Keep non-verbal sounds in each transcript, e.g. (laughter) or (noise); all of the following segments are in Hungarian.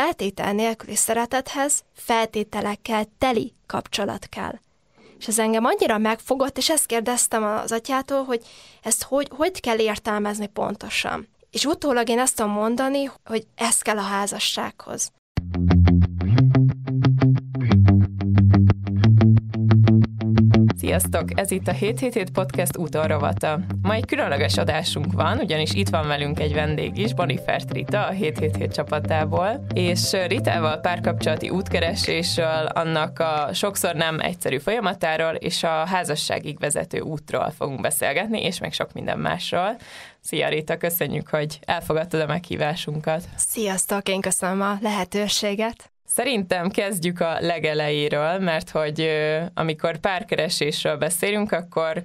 feltétel nélküli szeretethez feltételekkel teli kapcsolat kell. És ez engem annyira megfogott, és ezt kérdeztem az atyától, hogy ezt hogy, hogy kell értelmezni pontosan. És utólag én ezt tudom mondani, hogy ez kell a házassághoz. thank you Sziasztok! Ez itt a 777 Podcast útonrovata. Ma egy különleges adásunk van, ugyanis itt van velünk egy vendég is, Bonifert Rita a 777 csapatából, és Ritával párkapcsolati útkeresésről, annak a sokszor nem egyszerű folyamatáról és a házasságig vezető útról fogunk beszélgetni, és meg sok minden másról. Szia Rita, köszönjük, hogy elfogadtad a meghívásunkat. Sziasztok, én köszönöm a lehetőséget. Szerintem kezdjük a legelejéről, mert hogy amikor párkeresésről beszélünk, akkor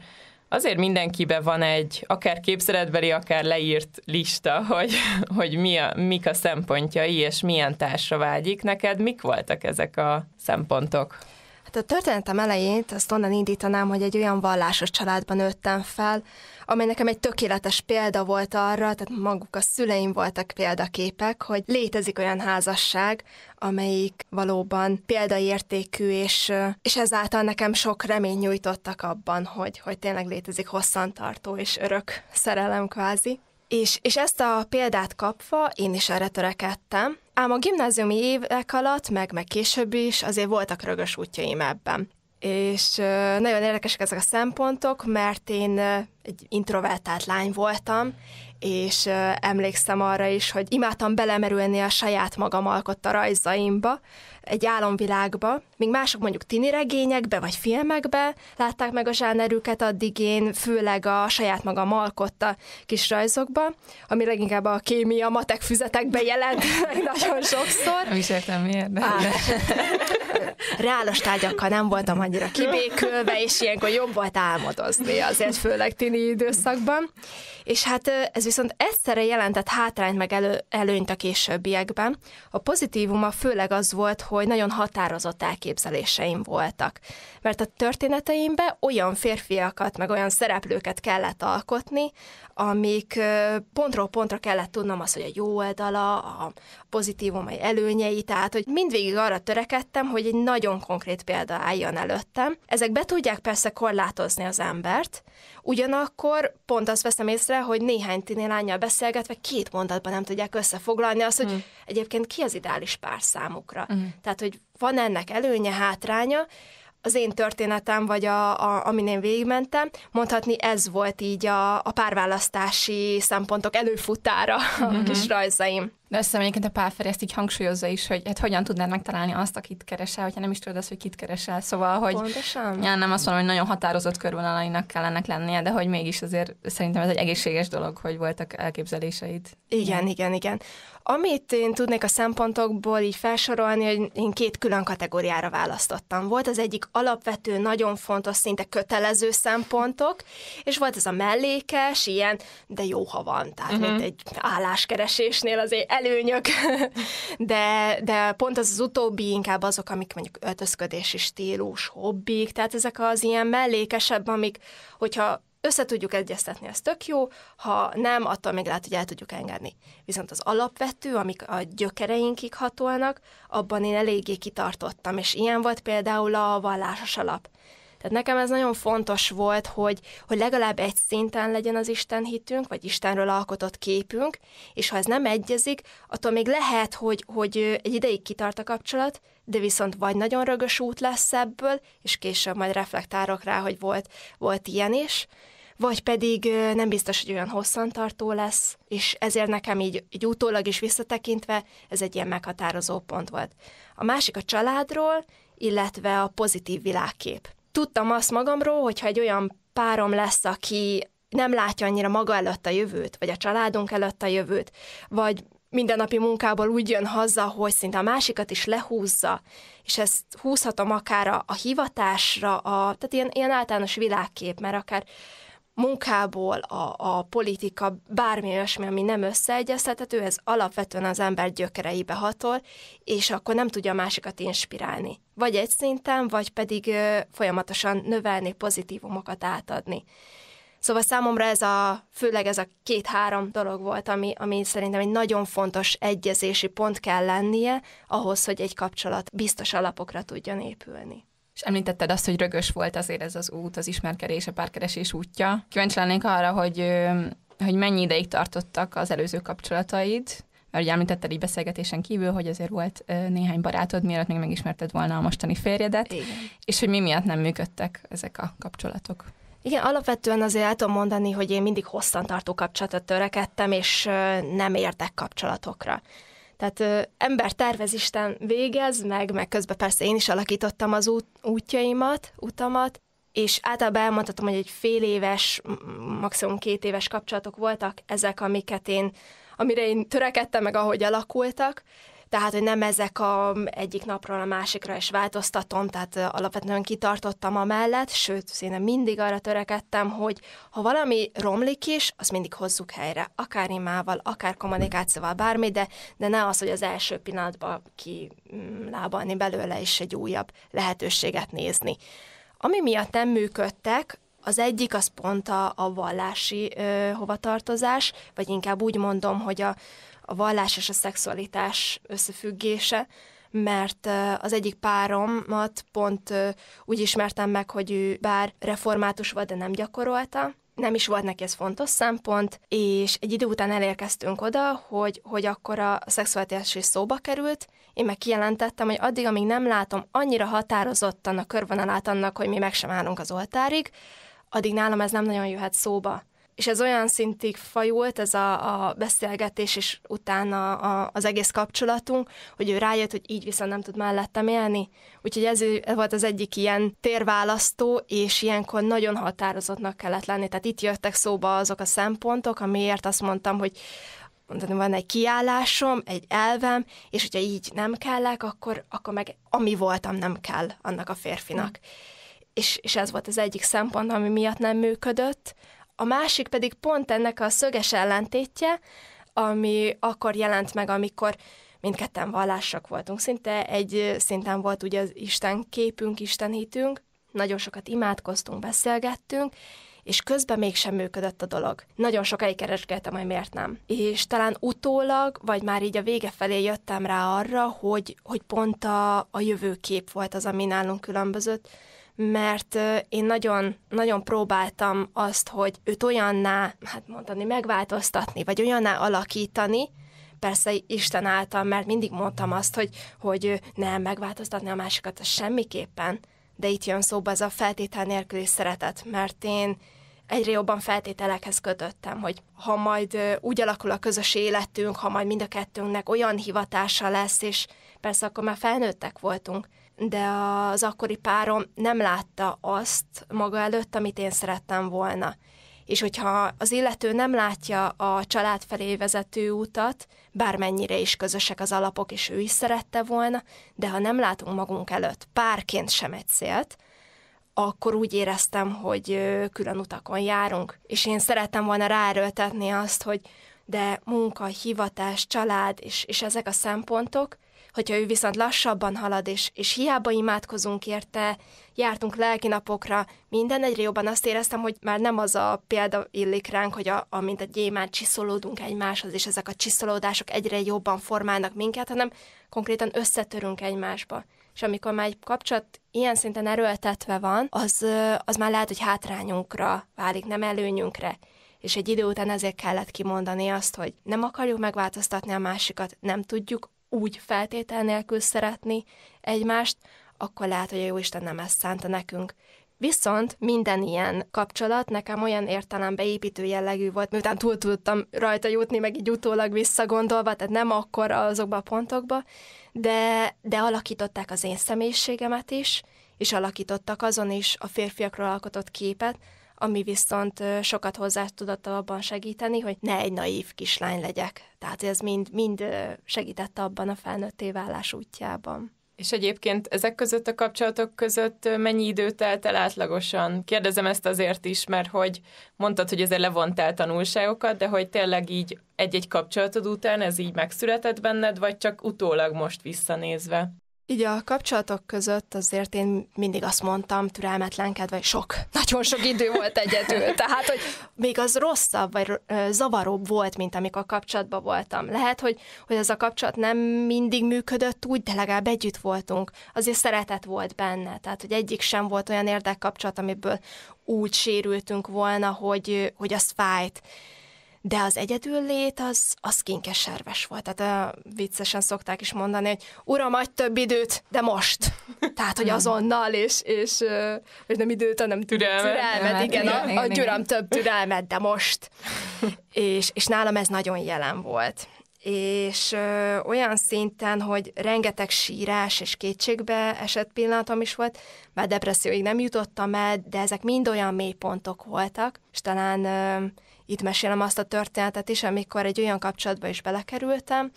azért mindenkibe van egy akár képzeletbeli, akár leírt lista, hogy, hogy mi a, mik a szempontjai, és milyen társra vágyik neked. Mik voltak ezek a szempontok? Hát a történetem elejét azt onnan indítanám, hogy egy olyan vallásos családban nőttem fel, amely nekem egy tökéletes példa volt arra, tehát maguk a szüleim voltak példaképek, hogy létezik olyan házasság, amelyik valóban példaértékű, és, és ezáltal nekem sok remény nyújtottak abban, hogy, hogy tényleg létezik hosszantartó és örök szerelem kvázi. És, és ezt a példát kapva én is erre törekedtem, ám a gimnáziumi évek alatt, meg, meg később is azért voltak rögös útjaim ebben és nagyon érdekesek ezek a szempontok, mert én egy introvertált lány voltam, és emlékszem arra is, hogy imádtam belemerülni a saját magam alkotta rajzaimba, egy álomvilágba, míg mások mondjuk tini regényekbe vagy filmekbe látták meg a zsánerüket, addig én főleg a saját magam alkotta kis rajzokba, ami leginkább a kémia, matek füzetekbe jelent (laughs) nagyon sokszor. Nem is értem miért, de... reálos tárgyakkal nem voltam annyira kibékülve, és ilyenkor jobb volt álmodozni azért, főleg tini időszakban. És hát ez viszont egyszerre jelentett hátrányt meg elő, előnyt a későbbiekben. A pozitívuma főleg az volt, hogy nagyon határozott elképzelés elképzeléseim voltak. Mert a történeteimbe olyan férfiakat, meg olyan szereplőket kellett alkotni, amik pontról pontra kellett tudnom az, hogy a jó oldala, a vagy előnyei, tehát hogy mindvégig arra törekedtem, hogy egy nagyon konkrét példa álljon előttem. Ezek be tudják persze korlátozni az embert, ugyanakkor pont azt veszem észre, hogy néhány tini lányjal beszélgetve két mondatban nem tudják összefoglalni azt, hogy hmm. egyébként ki az ideális pár számukra. Hmm. Tehát, hogy van ennek előnye, hátránya, az én történetem, vagy a, a, amin én végigmentem, mondhatni ez volt így a, a párválasztási szempontok előfutára uh-huh. a mhm. kis rajzaim. De azt hiszem egyébként a Pálferi ezt így hangsúlyozza is, hogy hát hogyan tudnád megtalálni azt, akit keresel, hogyha nem is tudod azt, hogy kit keresel. Szóval, hogy Pontosan. nem azt mondom, hogy nagyon határozott körvonalainak kell ennek lennie, de hogy mégis azért szerintem ez egy egészséges dolog, hogy voltak elképzeléseid. Igen, ja. igen, igen. Amit én tudnék a szempontokból így felsorolni, hogy én két külön kategóriára választottam. Volt az egyik alapvető, nagyon fontos, szinte kötelező szempontok, és volt ez a mellékes, ilyen, de jó, ha van. Tehát, uh-huh. mint mhm. egy álláskeresésnél azért előnyök, (laughs) de, de pont az, az utóbbi inkább azok, amik mondjuk öltözködési stílus, hobbik, tehát ezek az ilyen mellékesebb, amik, hogyha össze tudjuk egyeztetni, ez tök jó, ha nem, attól még lehet, hogy el tudjuk engedni. Viszont az alapvető, amik a gyökereinkig hatolnak, abban én eléggé kitartottam, és ilyen volt például a vallásos alap. Tehát nekem ez nagyon fontos volt, hogy, hogy legalább egy szinten legyen az Isten hitünk, vagy Istenről alkotott képünk, és ha ez nem egyezik, attól még lehet, hogy, hogy egy ideig kitart a kapcsolat, de viszont vagy nagyon rögös út lesz ebből, és később majd reflektárok rá, hogy volt, volt ilyen is, vagy pedig nem biztos, hogy olyan hosszantartó lesz, és ezért nekem így, így utólag is visszatekintve ez egy ilyen meghatározó pont volt. A másik a családról, illetve a pozitív világkép tudtam azt magamról, hogyha egy olyan párom lesz, aki nem látja annyira maga előtt a jövőt, vagy a családunk előtt a jövőt, vagy mindennapi munkából úgy jön haza, hogy szinte a másikat is lehúzza, és ezt húzhatom akár a, a hivatásra, a, tehát ilyen, ilyen általános világkép, mert akár munkából a, a politika, bármi olyasmi, ami nem összeegyeztethető, ez alapvetően az ember gyökereibe hatol, és akkor nem tudja másikat inspirálni. Vagy egy szinten, vagy pedig ö, folyamatosan növelni, pozitívumokat átadni. Szóval számomra ez a, főleg ez a két-három dolog volt, ami, ami szerintem egy nagyon fontos egyezési pont kell lennie ahhoz, hogy egy kapcsolat biztos alapokra tudjon épülni. És említetted azt, hogy rögös volt azért ez az út, az ismerkedés, a párkeresés útja. Kíváncsi lennék arra, hogy, hogy mennyi ideig tartottak az előző kapcsolataid, mert ugye említetted így beszélgetésen kívül, hogy azért volt néhány barátod, mielőtt még megismerted volna a mostani férjedet, Igen. és hogy mi miatt nem működtek ezek a kapcsolatok. Igen, alapvetően azért el tudom mondani, hogy én mindig hosszantartó kapcsolatot törekedtem, és nem értek kapcsolatokra. Tehát ö, ember tervez, Isten végez, meg, meg közben persze én is alakítottam az út, útjaimat, utamat, és általában elmondhatom, hogy egy fél éves, maximum két éves kapcsolatok voltak ezek, amiket én, amire én törekedtem, meg ahogy alakultak, tehát hogy nem ezek a egyik napról a másikra is változtatom, tehát alapvetően kitartottam mellett, sőt, szinte mindig arra törekedtem, hogy ha valami romlik is, azt mindig hozzuk helyre, akár imával, akár kommunikációval, bármi, de, de ne az, hogy az első pillanatban kilábalni mm, belőle is egy újabb lehetőséget nézni. Ami miatt nem működtek, az egyik az pont a, a vallási ö, hovatartozás, vagy inkább úgy mondom, hogy a, a vallás és a szexualitás összefüggése, mert az egyik páromat pont úgy ismertem meg, hogy ő bár református volt, de nem gyakorolta, nem is volt neki ez fontos szempont, és egy idő után elérkeztünk oda, hogy, hogy akkor a szexualitás is szóba került, én meg kijelentettem, hogy addig, amíg nem látom annyira határozottan a körvonalát annak, hogy mi meg sem állunk az oltárig, addig nálam ez nem nagyon jöhet szóba és ez olyan szintig fajult, ez a, a beszélgetés, és utána a, az egész kapcsolatunk, hogy ő rájött, hogy így viszont nem tud mellettem élni. Úgyhogy ez volt az egyik ilyen térválasztó, és ilyenkor nagyon határozottnak kellett lenni. Tehát itt jöttek szóba azok a szempontok, amiért azt mondtam, hogy mondani, van egy kiállásom, egy elvem, és hogyha így nem kellek, akkor, akkor meg ami voltam nem kell annak a férfinak. Mm. És, és ez volt az egyik szempont, ami miatt nem működött a másik pedig pont ennek a szöges ellentétje, ami akkor jelent meg, amikor mindketten vallásak voltunk. Szinte egy szinten volt ugye az Isten képünk, Isten hitünk, nagyon sokat imádkoztunk, beszélgettünk, és közben mégsem működött a dolog. Nagyon sokáig keresgéltem, hogy miért nem. És talán utólag, vagy már így a vége felé jöttem rá arra, hogy, hogy pont a, a jövőkép volt az, ami nálunk különbözött, mert én nagyon, nagyon próbáltam azt, hogy őt olyanná, hát mondani, megváltoztatni, vagy olyanná alakítani, persze Isten által, mert mindig mondtam azt, hogy, hogy nem megváltoztatni a másikat, az semmiképpen, de itt jön szóba az a feltétel nélküli szeretet, mert én egyre jobban feltételekhez kötöttem, hogy ha majd úgy alakul a közös életünk, ha majd mind a kettőnknek olyan hivatása lesz, és persze akkor már felnőttek voltunk, de az akkori párom nem látta azt maga előtt, amit én szerettem volna. És hogyha az illető nem látja a család felé vezető útat, bármennyire is közösek az alapok, és ő is szerette volna, de ha nem látunk magunk előtt párként sem egy célt, akkor úgy éreztem, hogy külön utakon járunk. És én szerettem volna ráerőltetni azt, hogy de munka, hivatás, család és, és ezek a szempontok – Hogyha ő viszont lassabban halad, és, és hiába imádkozunk érte, jártunk napokra, minden egyre jobban azt éreztem, hogy már nem az a példa illik ránk, hogy a, amint a gyémán csiszolódunk egymáshoz, és ezek a csiszolódások egyre jobban formálnak minket, hanem konkrétan összetörünk egymásba. És amikor már egy kapcsolat ilyen szinten erőltetve van, az, az már lehet, hogy hátrányunkra válik, nem előnyünkre és egy idő után ezért kellett kimondani azt, hogy nem akarjuk megváltoztatni a másikat, nem tudjuk úgy feltétel nélkül szeretni egymást, akkor lehet, hogy a Jóisten nem ezt szánta nekünk. Viszont minden ilyen kapcsolat nekem olyan értelem beépítő jellegű volt, miután túl tudtam rajta jutni, meg így utólag visszagondolva, tehát nem akkor azokba a pontokba, de, de alakították az én személyiségemet is, és alakítottak azon is a férfiakról alkotott képet, ami viszont sokat hozzá tudott abban segíteni, hogy ne egy naív kislány legyek. Tehát ez mind, mind segítette abban a felnőtté válás útjában. És egyébként ezek között a kapcsolatok között mennyi idő telt el átlagosan? Kérdezem ezt azért is, mert hogy mondtad, hogy ezzel levontál tanulságokat, de hogy tényleg így egy-egy kapcsolatod után ez így megszületett benned, vagy csak utólag most visszanézve? Így a kapcsolatok között azért én mindig azt mondtam, türelmetlenkedve, hogy sok, (laughs) nagyon sok idő volt egyedül. Tehát, hogy még az rosszabb, vagy zavaróbb volt, mint amikor kapcsolatban voltam. Lehet, hogy, hogy ez a kapcsolat nem mindig működött úgy, de legalább együtt voltunk. Azért szeretet volt benne. Tehát, hogy egyik sem volt olyan érdekkapcsolat, amiből úgy sérültünk volna, hogy, hogy az fájt de az egyedül lét az, az kinkeserves volt. Tehát uh, viccesen szokták is mondani, hogy uram, adj több időt, de most. (laughs) Tehát, hogy azonnal, és, és, uh, és nem időt, hanem türelmet. türelmet igen, igen, igen, adj uram több türelmet, de most. és, és nálam ez nagyon jelen volt és ö, olyan szinten, hogy rengeteg sírás és kétségbe esett pillanatom is volt, bár depresszióig nem jutottam el, de ezek mind olyan mélypontok voltak, és talán ö, itt mesélem azt a történetet is, amikor egy olyan kapcsolatba is belekerültem,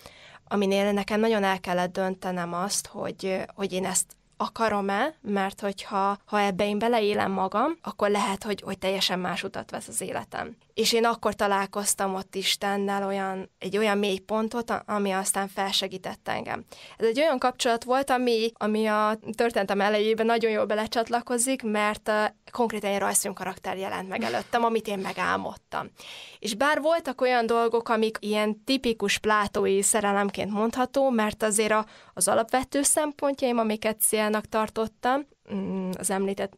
aminél nekem nagyon el kellett döntenem azt, hogy, hogy én ezt akarom-e, mert hogyha ha ebbe én beleélem magam, akkor lehet, hogy, hogy teljesen más utat vesz az életem és én akkor találkoztam ott Istennel olyan, egy olyan mély pontot, ami aztán felsegített engem. Ez egy olyan kapcsolat volt, ami, ami a történetem elejében nagyon jól belecsatlakozik, mert a konkrétan egy rajzfilm karakter jelent meg előttem, amit én megálmodtam. És bár voltak olyan dolgok, amik ilyen tipikus plátói szerelemként mondható, mert azért a, az alapvető szempontjaim, amiket célnak tartottam, Mm, az említett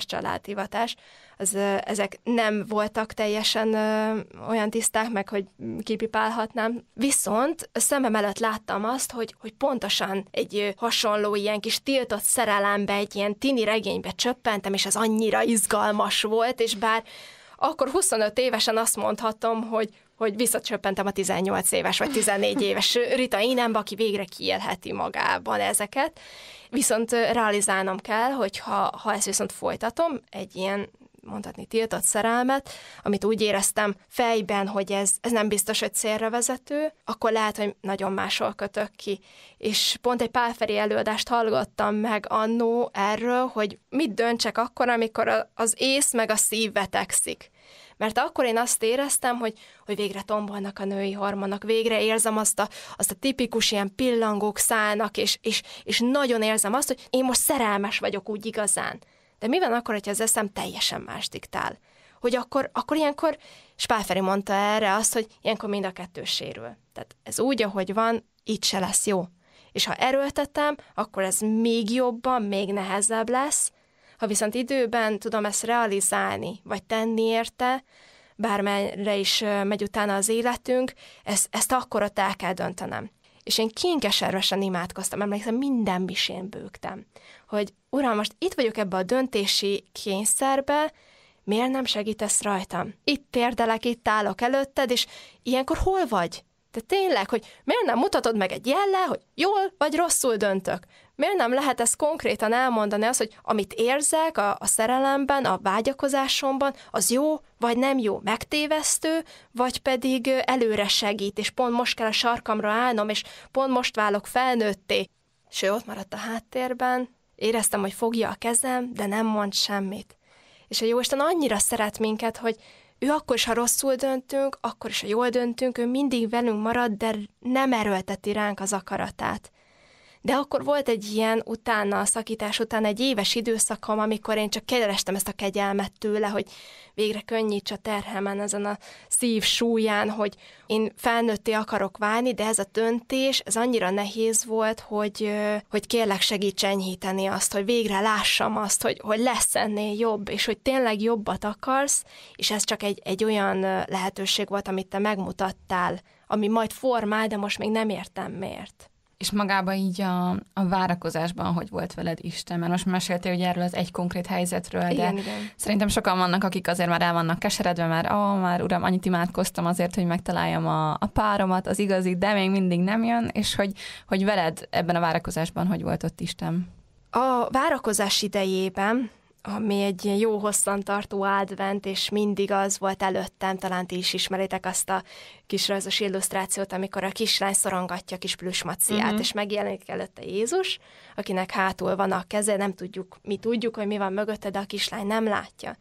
család, hivatás, az, ezek nem voltak teljesen ö, olyan tiszták, meg hogy kipipálhatnám. Viszont szemem előtt láttam azt, hogy, hogy pontosan egy hasonló ilyen kis tiltott szerelembe, egy ilyen tini regénybe csöppentem, és az annyira izgalmas volt, és bár akkor 25 évesen azt mondhatom, hogy hogy visszacsöppentem a 18 éves vagy 14 éves Rita Inemba, aki végre kielheti magában ezeket. Viszont realizálnom kell, hogy ha, ha ezt viszont folytatom, egy ilyen mondhatni tiltott szerelmet, amit úgy éreztem fejben, hogy ez, ez nem biztos, hogy célra vezető, akkor lehet, hogy nagyon máshol kötök ki. És pont egy pálferi előadást hallgattam meg annó erről, hogy mit döntsek akkor, amikor az ész meg a szív vetekszik. Mert akkor én azt éreztem, hogy, hogy végre tombolnak a női hormonok, végre érzem azt a, azt a tipikus ilyen pillangók szállnak, és, és, és nagyon érzem azt, hogy én most szerelmes vagyok úgy igazán. De mi van akkor, hogyha az eszem teljesen más diktál? Hogy akkor, akkor ilyenkor, Spáferi mondta erre azt, hogy ilyenkor mind a kettő sérül. Tehát ez úgy, ahogy van, itt se lesz jó. És ha erőltetem, akkor ez még jobban, még nehezebb lesz. Ha viszont időben tudom ezt realizálni, vagy tenni érte, bármelyre is megy utána az életünk, ezt, ezt akkor ott el kell döntenem és én kinkeservesen imádkoztam, emlékszem, minden misén bőgtem, hogy uram, most itt vagyok ebbe a döntési kényszerbe, miért nem segítesz rajtam? Itt térdelek, itt állok előtted, és ilyenkor hol vagy? De tényleg, hogy miért nem mutatod meg egy jellel, hogy jól vagy rosszul döntök? miért nem lehet ezt konkrétan elmondani, az, hogy amit érzek a, a szerelemben, a vágyakozásomban, az jó, vagy nem jó, megtévesztő, vagy pedig előre segít, és pont most kell a sarkamra állnom, és pont most válok felnőtté. És ő ott maradt a háttérben, éreztem, hogy fogja a kezem, de nem mond semmit. És a Jóisten annyira szeret minket, hogy ő akkor is, ha rosszul döntünk, akkor is, ha jól döntünk, ő mindig velünk marad, de nem erőlteti ránk az akaratát de akkor volt egy ilyen utána, a szakítás után egy éves időszakom, amikor én csak kerestem ezt a kegyelmet tőle, hogy végre könnyíts a terhemen ezen a szív súlyán, hogy én felnőtté akarok válni, de ez a döntés, ez annyira nehéz volt, hogy, hogy kérlek segíts enyhíteni azt, hogy végre lássam azt, hogy, hogy lesz ennél jobb, és hogy tényleg jobbat akarsz, és ez csak egy, egy olyan lehetőség volt, amit te megmutattál, ami majd formál, de most még nem értem miért és magában így a, a várakozásban, hogy volt veled Isten, mert most meséltél ugye erről az egy konkrét helyzetről, de igen, igen. szerintem sokan vannak, akik azért már el vannak keseredve, mert ó, oh, már uram, annyit imádkoztam azért, hogy megtaláljam a, a páromat, az igazi, de még mindig nem jön, és hogy, hogy veled ebben a várakozásban, hogy volt ott Isten? A várakozás idejében ami egy ilyen jó hosszantartó advent, és mindig az volt előttem, talán ti is ismeritek azt a kis rajzos illusztrációt, amikor a kislány szorongatja a kis plüsmaciát, uh-huh. Mhm. és megjelenik előtte Jézus, akinek hátul van a keze, nem tudjuk, mi tudjuk, hogy mi van mögötte, de a kislány nem látja.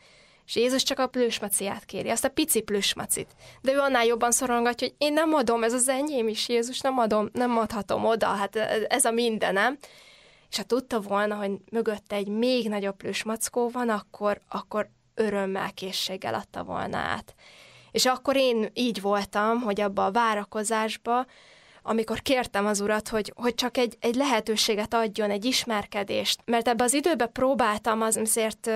És Jézus csak a plüsmaciát kéri, azt a pici plüsmacit. De ő annál jobban szorongatja, hogy én nem adom, ez az enyém is, Jézus, nem adom, nem adhatom oda, hát ez a mindenem se tudta volna, hogy mögötte egy még nagyobb plüss mackó van, akkor, akkor örömmel, készséggel adta volna át. És akkor én így voltam, hogy abba a várakozásba amikor kértem az urat, hogy, hogy csak egy, egy lehetőséget adjon, egy ismerkedést, mert ebbe az időbe próbáltam azért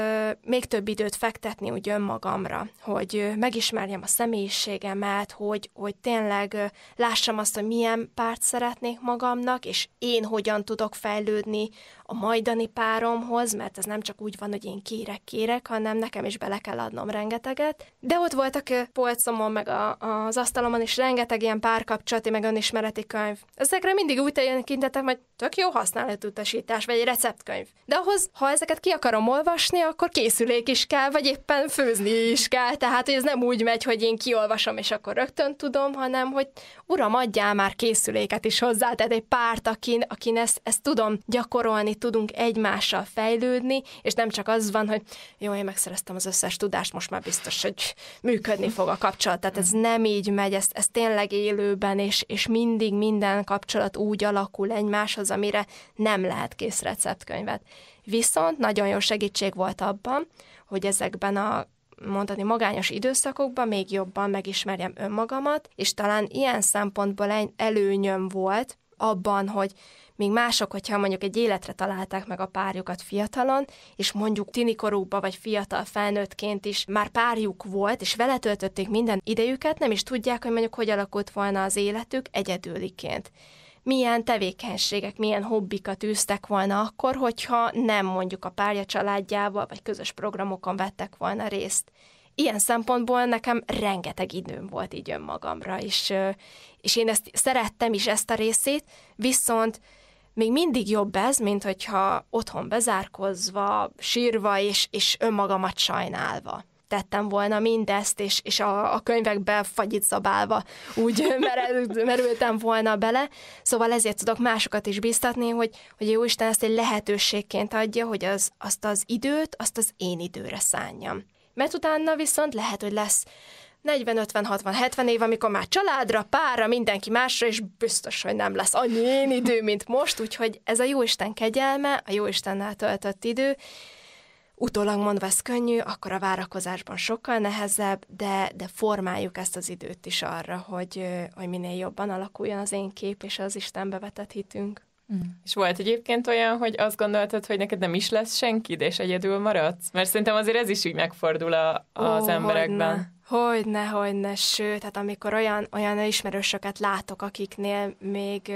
még több időt fektetni úgy önmagamra, hogy megismerjem a személyiségemet, hogy, hogy tényleg lássam azt, hogy milyen párt szeretnék magamnak, és én hogyan tudok fejlődni a majdani páromhoz, mert ez nem csak úgy van, hogy én kérek, kérek, hanem nekem is bele kell adnom rengeteget. De ott voltak polcomon, meg a, az asztalomon is rengeteg ilyen párkapcsolati, meg önismereti könyv. Ezekre mindig úgy kintetek, hogy tök jó használatutasítás, vagy egy receptkönyv. De ahhoz, ha ezeket ki akarom olvasni, akkor készülék is kell, vagy éppen főzni is kell. Tehát, hogy ez nem úgy megy, hogy én kiolvasom, és akkor rögtön tudom, hanem, hogy uram, adjál már készüléket is hozzá, tehát egy párt, akin, akin ezt, ezt tudom gyakorolni, tudunk egymással fejlődni, és nem csak az van, hogy jó, én megszereztem az összes tudást, most már biztos, hogy működni fog a kapcsolat. Tehát ez nem így megy, ez, ez tényleg élőben, és, és mindig minden kapcsolat úgy alakul egymáshoz, amire nem lehet kész receptkönyvet. Viszont nagyon jó segítség volt abban, hogy ezekben a mondani magányos időszakokban még jobban megismerjem önmagamat, és talán ilyen szempontból egy előnyöm volt abban, hogy míg mások, hogyha mondjuk egy életre találták meg a párjukat fiatalon, és mondjuk tinikorúkba vagy fiatal felnőttként is már párjuk volt, és vele töltötték minden idejüket, nem is tudják, hogy mondjuk hogy alakult volna az életük egyedüliként milyen tevékenységek, milyen hobbikat űztek volna akkor, hogyha nem mondjuk a párja családjával vagy közös programokon vettek volna részt. Ilyen szempontból nekem rengeteg időm volt így önmagamra, és, és én ezt szerettem is ezt a részét, viszont még mindig jobb ez, mint hogyha otthon bezárkozva, sírva és, és önmagamat sajnálva tettem volna mindezt, és, és a, a könyvekbe fagyit zabálva úgy (laughs) merel, merültem volna bele. Szóval ezért tudok másokat is biztatni, hogy, hogy jó Isten ezt egy lehetőségként adja, hogy az, azt az időt, azt az én időre szálljam. Mert utána viszont lehet, hogy lesz 40-50-60-70 év, amikor már családra, párra, mindenki másra, és biztos, hogy nem lesz annyi én idő, mint most, úgyhogy ez a Jóisten kegyelme, a Jóistennel töltött idő, utólag mondva ez könnyű, akkor a várakozásban sokkal nehezebb, de, de formáljuk ezt az időt is arra, hogy, hogy minél jobban alakuljon az én kép és az Istenbe vetett hitünk. Mm. És volt egyébként olyan, hogy azt gondoltad, hogy neked nem is lesz senkid, és egyedül maradsz? Mert szerintem azért ez is így megfordul a, az Ó, emberekben. Hogyne, hogyne, hogyne, sőt, hát amikor olyan, olyan ismerősöket látok, akiknél még,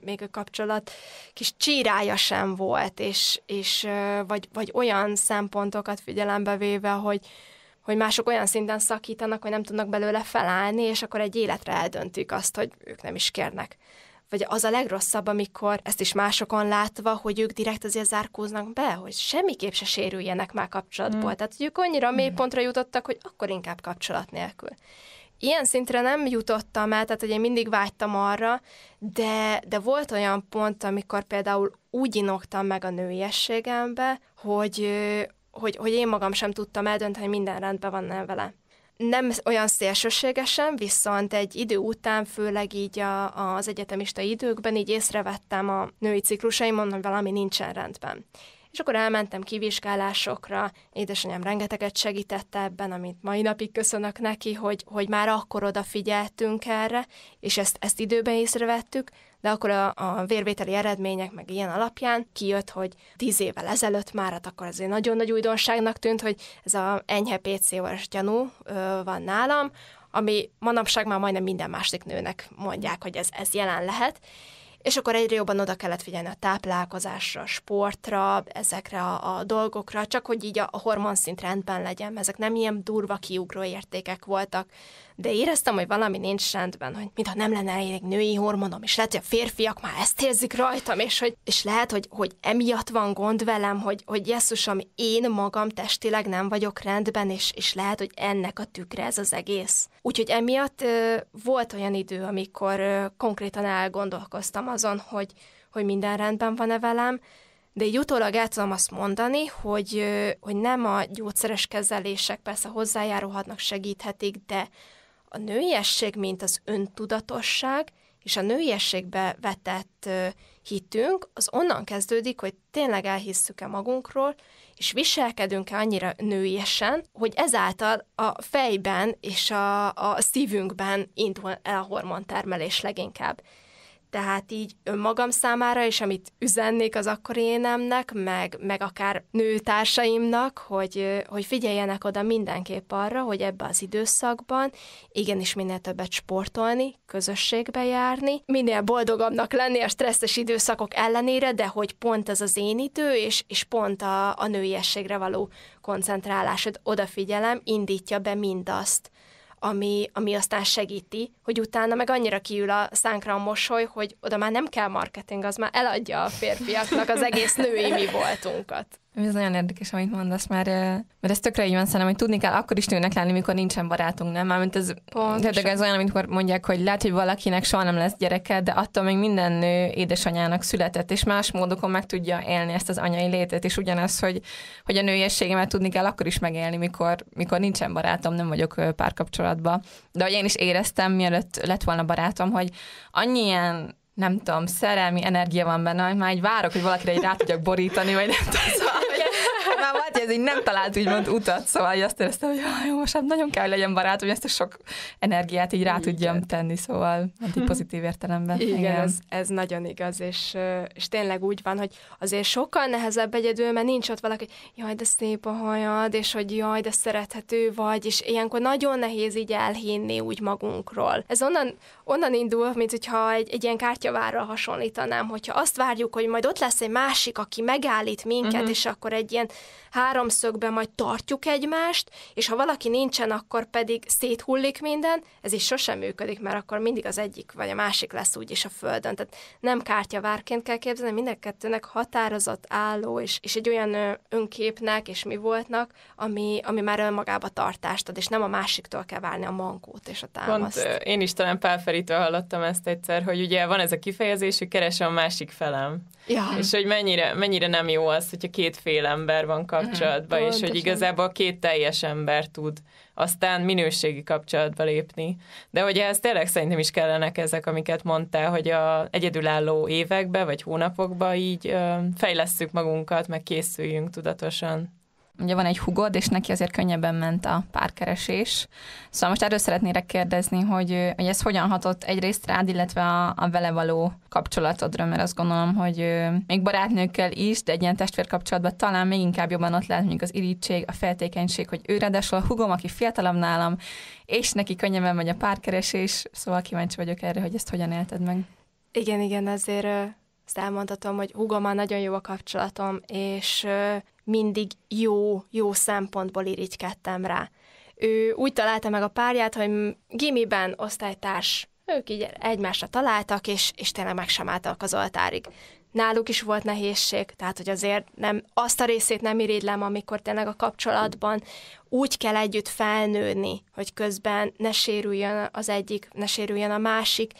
még a kapcsolat kis csírája sem volt, és, és vagy, vagy olyan szempontokat figyelembe véve, hogy, hogy mások olyan szinten szakítanak, hogy nem tudnak belőle felállni, és akkor egy életre eldöntik azt, hogy ők nem is kérnek vagy az a legrosszabb, amikor ezt is másokon látva, hogy ők direkt azért zárkóznak be, hogy semmiképp se sérüljenek már kapcsolatból. Mm. Tehát, hogy ők annyira mm. mélypontra jutottak, hogy akkor inkább kapcsolat nélkül ilyen szintre nem jutottam el, tehát hogy én mindig vágytam arra, de, de volt olyan pont, amikor például úgy inogtam meg a nőiességembe, hogy, hogy, hogy én magam sem tudtam eldönteni, hogy minden rendben van -e vele nem olyan szélsőségesen, viszont egy idő után, főleg így a, az egyetemista időkben így észrevettem a női ciklusaimon, hogy valami nincsen rendben és akkor elmentem kivizsgálásokra, édesanyám rengeteget segítette ebben, amit mai napig köszönök neki, hogy, hogy már akkor odafigyeltünk erre, és ezt, ezt időben észrevettük, de akkor a, a vérvételi eredmények meg ilyen alapján kijött, hogy tíz évvel ezelőtt már, hát akkor azért nagyon nagy újdonságnak tűnt, hogy ez a enyhe PCOS gyanú ö, van nálam, ami manapság már majdnem minden másik nőnek mondják, hogy ez, ez jelen lehet, és akkor egyre jobban oda kellett figyelni a táplálkozásra, a sportra, ezekre a, a dolgokra, csak hogy így a, a hormonszint rendben legyen. Ezek nem ilyen durva kiugró értékek voltak, de éreztem, hogy valami nincs rendben, hogy mintha nem lenne elég női hormonom, és lehet, hogy a férfiak már ezt érzik rajtam, és, hogy, és lehet, hogy, hogy emiatt van gond velem, hogy, hogy jesszusom, én magam testileg nem vagyok rendben, és, és lehet, hogy ennek a tükre ez az egész. Úgyhogy emiatt ö, volt olyan idő, amikor ö, konkrétan elgondolkoztam azon, hogy, hogy minden rendben van-e velem, de így utólag el tudom azt mondani, hogy, hogy nem a gyógyszeres kezelések persze hozzájárulhatnak, segíthetik, de a nőiesség, mint az öntudatosság, és a nőiességbe vetett hitünk, az onnan kezdődik, hogy tényleg elhisszük-e magunkról, és viselkedünk-e annyira nőiesen, hogy ezáltal a fejben és a, a szívünkben indul el a hormontermelés leginkább tehát így önmagam számára, és amit üzennék az akkori énemnek, meg, meg akár nőtársaimnak, hogy, hogy figyeljenek oda mindenképp arra, hogy ebbe az időszakban igenis minél többet sportolni, közösségbe járni, minél boldogabbnak lenni a stresszes időszakok ellenére, de hogy pont ez az én idő, és, és pont a, a nőiességre való koncentrálásod, odafigyelem, indítja be mindazt, ami, ami aztán segíti, hogy utána meg annyira kiül a szánkra a mosoly, hogy oda már nem kell marketing, az már eladja a férfiaknak az egész női mi voltunkat. Ez nagyon érdekes, amit mondasz, mert, mert ez tökre így van szerintem, hogy tudni kell akkor is nőnek lenni, mikor nincsen barátunk, nem? Mármint ez, tényleg ez olyan, amikor mondják, hogy lehet, hogy valakinek soha nem lesz gyereke, de attól még minden nő édesanyának született, és más módokon meg tudja élni ezt az anyai létet, és ugyanaz, hogy, hogy a nőiességemet tudni kell akkor is megélni, mikor, mikor nincsen barátom, nem vagyok párkapcsolatban. De hogy én is éreztem, mielőtt lett volna barátom, hogy annyian nem tudom, szerelmi energia van benne, hogy már egy várok, hogy valakire egy rá tudjak borítani, vagy nem tudom, szóval ez így nem talált úgymond utat, szóval azt éreztem, hogy jó, most hát nagyon kell, hogy legyen barát, hogy ezt a sok energiát így rá Igen. tudjam tenni, szóval így pozitív értelemben. Igen, Igen. Ez, ez nagyon igaz, és, és tényleg úgy van, hogy azért sokkal nehezebb egyedül, mert nincs ott valaki, jaj, de szép a hajad, és hogy jaj, de szerethető vagy, és ilyenkor nagyon nehéz így elhinni úgy magunkról. Ez onnan, onnan indul, mint hogyha egy, egy ilyen kártyavárra hasonlítanám, hogyha azt várjuk, hogy majd ott lesz egy másik, aki megállít minket, uh-huh. és akkor egy ilyen háromszögben majd tartjuk egymást, és ha valaki nincsen, akkor pedig széthullik minden, ez is sosem működik, mert akkor mindig az egyik vagy a másik lesz úgyis a földön. Tehát nem kártyavárként kell képzelni, minden kettőnek határozott álló, és, és egy olyan önképnek, és mi voltnak, ami, ami már önmagába tartást ad, és nem a másiktól kell várni a mankót és a támaszt. Pont én is talán pálferítő hallottam ezt egyszer, hogy ugye van ez a kifejezés, hogy keresem a másik felem. Ja. És hogy mennyire, mennyire nem jó az, hogyha kétféle ember van kapcsolatban, kapcsolatba, uh és hogy igazából két teljes ember tud aztán minőségi kapcsolatba lépni. De hogy ez tényleg szerintem is kellenek ezek, amiket mondtál, hogy a egyedülálló évekbe vagy hónapokba így fejlesszük magunkat, meg készüljünk tudatosan Ugye van egy hugod, és neki azért könnyebben ment a párkeresés. Szóval most erről szeretnélek kérdezni, hogy, hogy ez hogyan hatott egyrészt rád, illetve a, a vele való kapcsolatodra, mert azt gondolom, hogy még barátnőkkel is, de egy ilyen testvérkapcsolatban talán még inkább jobban ott lehet mondjuk az irítség, a feltékenység, hogy ő ráadásul a hugom, aki fiatalabb nálam, és neki könnyebben megy a párkeresés, szóval kíváncsi vagyok erre, hogy ezt hogyan élted meg. Igen, igen, azért azt elmondhatom, hogy húgommal nagyon jó a kapcsolatom, és mindig jó, jó szempontból irigykedtem rá. Ő úgy találta meg a párját, hogy gimiben osztálytárs, ők így egymásra találtak, és, és tényleg meg sem álltak az oltárig. Náluk is volt nehézség, tehát hogy azért nem, azt a részét nem irigylem, amikor tényleg a kapcsolatban úgy kell együtt felnőni, hogy közben ne sérüljön az egyik, ne sérüljön a másik,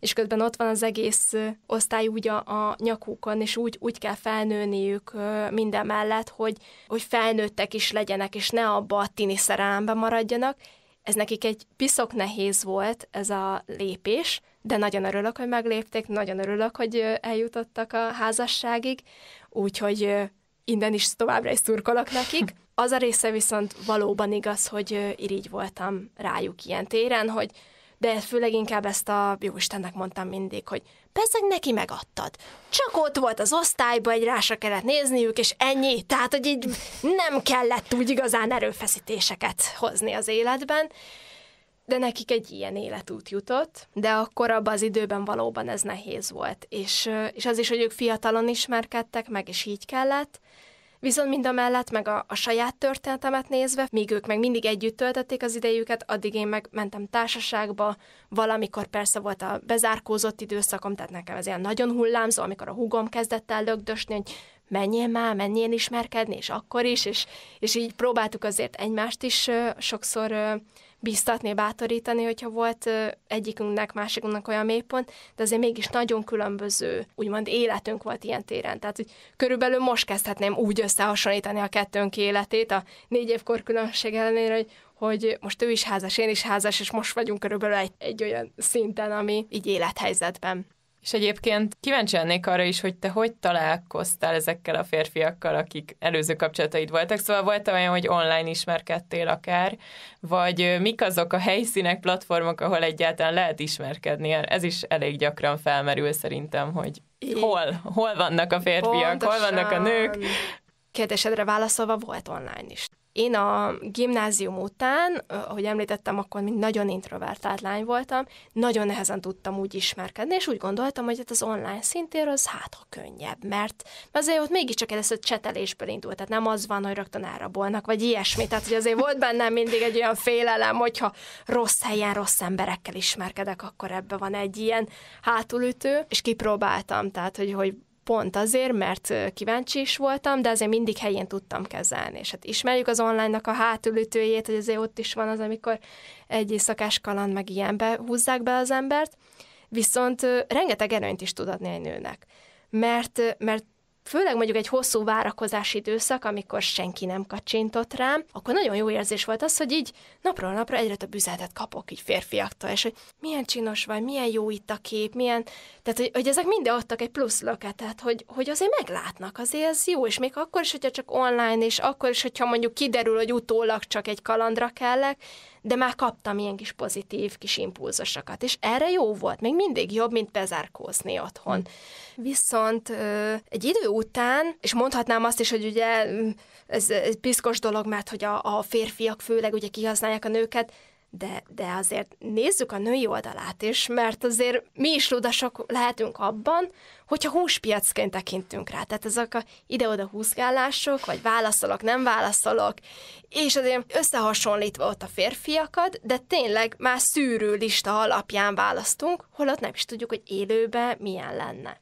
és közben ott van az egész osztály úgy a, a nyakukon, és úgy, úgy kell felnőniük minden mellett, hogy, hogy felnőttek is legyenek, és ne abba a tini szerelembe maradjanak. Ez nekik egy piszok nehéz volt ez a lépés, de nagyon örülök, hogy meglépték, nagyon örülök, hogy eljutottak a házasságig, úgyhogy innen is továbbra is szurkolok nekik. (laughs) Az a része viszont valóban igaz, hogy irigy voltam rájuk ilyen téren, hogy de főleg inkább ezt a Istennek mondtam mindig, hogy persze neki megadtad. Csak ott volt az osztályba, egy rásra kellett nézniük, és ennyi. Tehát, hogy így nem kellett úgy igazán erőfeszítéseket hozni az életben. De nekik egy ilyen életút jutott, de akkor abban az időben valóban ez nehéz volt. És, és az is, hogy ők fiatalon ismerkedtek meg, és így kellett. Viszont mind a mellett, meg a, a saját történetemet nézve, míg ők meg mindig együtt töltötték az idejüket, addig én meg mentem társaságba, valamikor persze volt a bezárkózott időszakom, tehát nekem ez ilyen nagyon hullámzó, amikor a húgom kezdett el lögdösni, hogy menjél már, menjél ismerkedni, és akkor is, és, és így próbáltuk azért egymást is ö, sokszor ö, biztatni, bátorítani, hogyha volt ö, egyikünknek, másikunknak olyan mélypont, de azért mégis nagyon különböző, úgymond életünk volt ilyen téren. Tehát, hogy körülbelül most kezdhetném úgy összehasonlítani a kettőnk életét, a négy évkor különbség ellenére, hogy hogy most ő is házas, én is házas, és most vagyunk körülbelül egy, egy olyan szinten, ami így élethelyzetben. És egyébként kíváncsi lennék arra is, hogy te hogy találkoztál ezekkel a férfiakkal, akik előző kapcsolataid voltak. Szóval volt olyan, hogy online ismerkedtél akár, vagy mik azok a helyszínek, platformok, ahol egyáltalán lehet ismerkedni? Ez is elég gyakran felmerül szerintem, hogy hol, hol vannak a férfiak, Pontosan. hol vannak a nők. Kérdésedre válaszolva volt online is. Én a gimnázium után, ahogy említettem, akkor mint nagyon introvertált lány voltam, nagyon nehezen tudtam úgy ismerkedni, és úgy gondoltam, hogy hát az online szintér az hát, ha könnyebb, mert azért ott mégiscsak a csetelésből indult, tehát nem az van, hogy rögtön elrabolnak, vagy ilyesmi, tehát hogy azért volt bennem mindig egy olyan félelem, hogyha rossz helyen, rossz emberekkel ismerkedek, akkor ebbe van egy ilyen hátulütő, és kipróbáltam, tehát hogy, hogy pont azért, mert kíváncsi is voltam, de azért mindig helyén tudtam kezelni. És hát ismerjük az online-nak a hátulütőjét, hogy azért ott is van az, amikor egy éjszakás kaland meg ilyenbe húzzák be az embert, viszont rengeteg erőnyt is tud adni egy nőnek. Mert, mert főleg mondjuk egy hosszú várakozási időszak, amikor senki nem kacsintott rám, akkor nagyon jó érzés volt az, hogy így napról napra egyre több üzenetet kapok így férfiaktól, és hogy milyen csinos vagy, milyen jó itt a kép, milyen... Tehát, hogy, hogy ezek mind adtak egy plusz löketet, hogy, hogy azért meglátnak, azért ez jó, és még akkor is, hogyha csak online, és akkor is, hogyha mondjuk kiderül, hogy utólag csak egy kalandra kellek, de már kaptam ilyen kis pozitív kis impulzusokat, és erre jó volt, még mindig jobb, mint bezárkózni otthon. Hm. Viszont egy idő után, és mondhatnám azt is, hogy ugye ez, ez piszkos dolog, mert hogy a, a férfiak főleg ugye kihasználják a nőket, de, de azért nézzük a női oldalát is, mert azért mi is ludasok lehetünk abban, hogyha húspiacként tekintünk rá. Tehát ezek a ide-oda húzgálások, vagy válaszolok, nem válaszolok, és azért összehasonlítva ott a férfiakat, de tényleg már szűrő lista alapján választunk, holott nem is tudjuk, hogy élőben milyen lenne.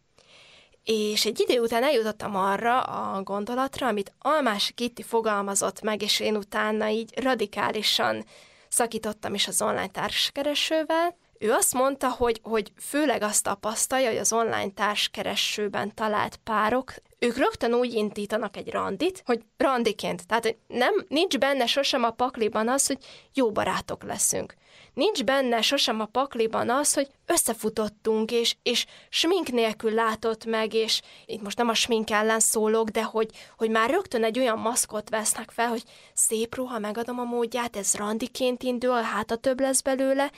És egy idő után eljutottam arra a gondolatra, amit Almás Kitti fogalmazott meg, és én utána így radikálisan szakítottam is az online társkeresővel, ő azt mondta, hogy, hogy főleg azt tapasztalja, hogy az online társkeresőben talált párok, ők rögtön úgy indítanak egy randit, hogy randiként. Tehát nem, nincs benne sosem a pakliban az, hogy jó barátok leszünk. Nincs benne sosem a pakliban az, hogy összefutottunk, és, és smink nélkül látott meg, és itt most nem a smink ellen szólok, de hogy, hogy már rögtön egy olyan maszkot vesznek fel, hogy szép ruha, megadom a módját, ez randiként indul, hát a több lesz belőle,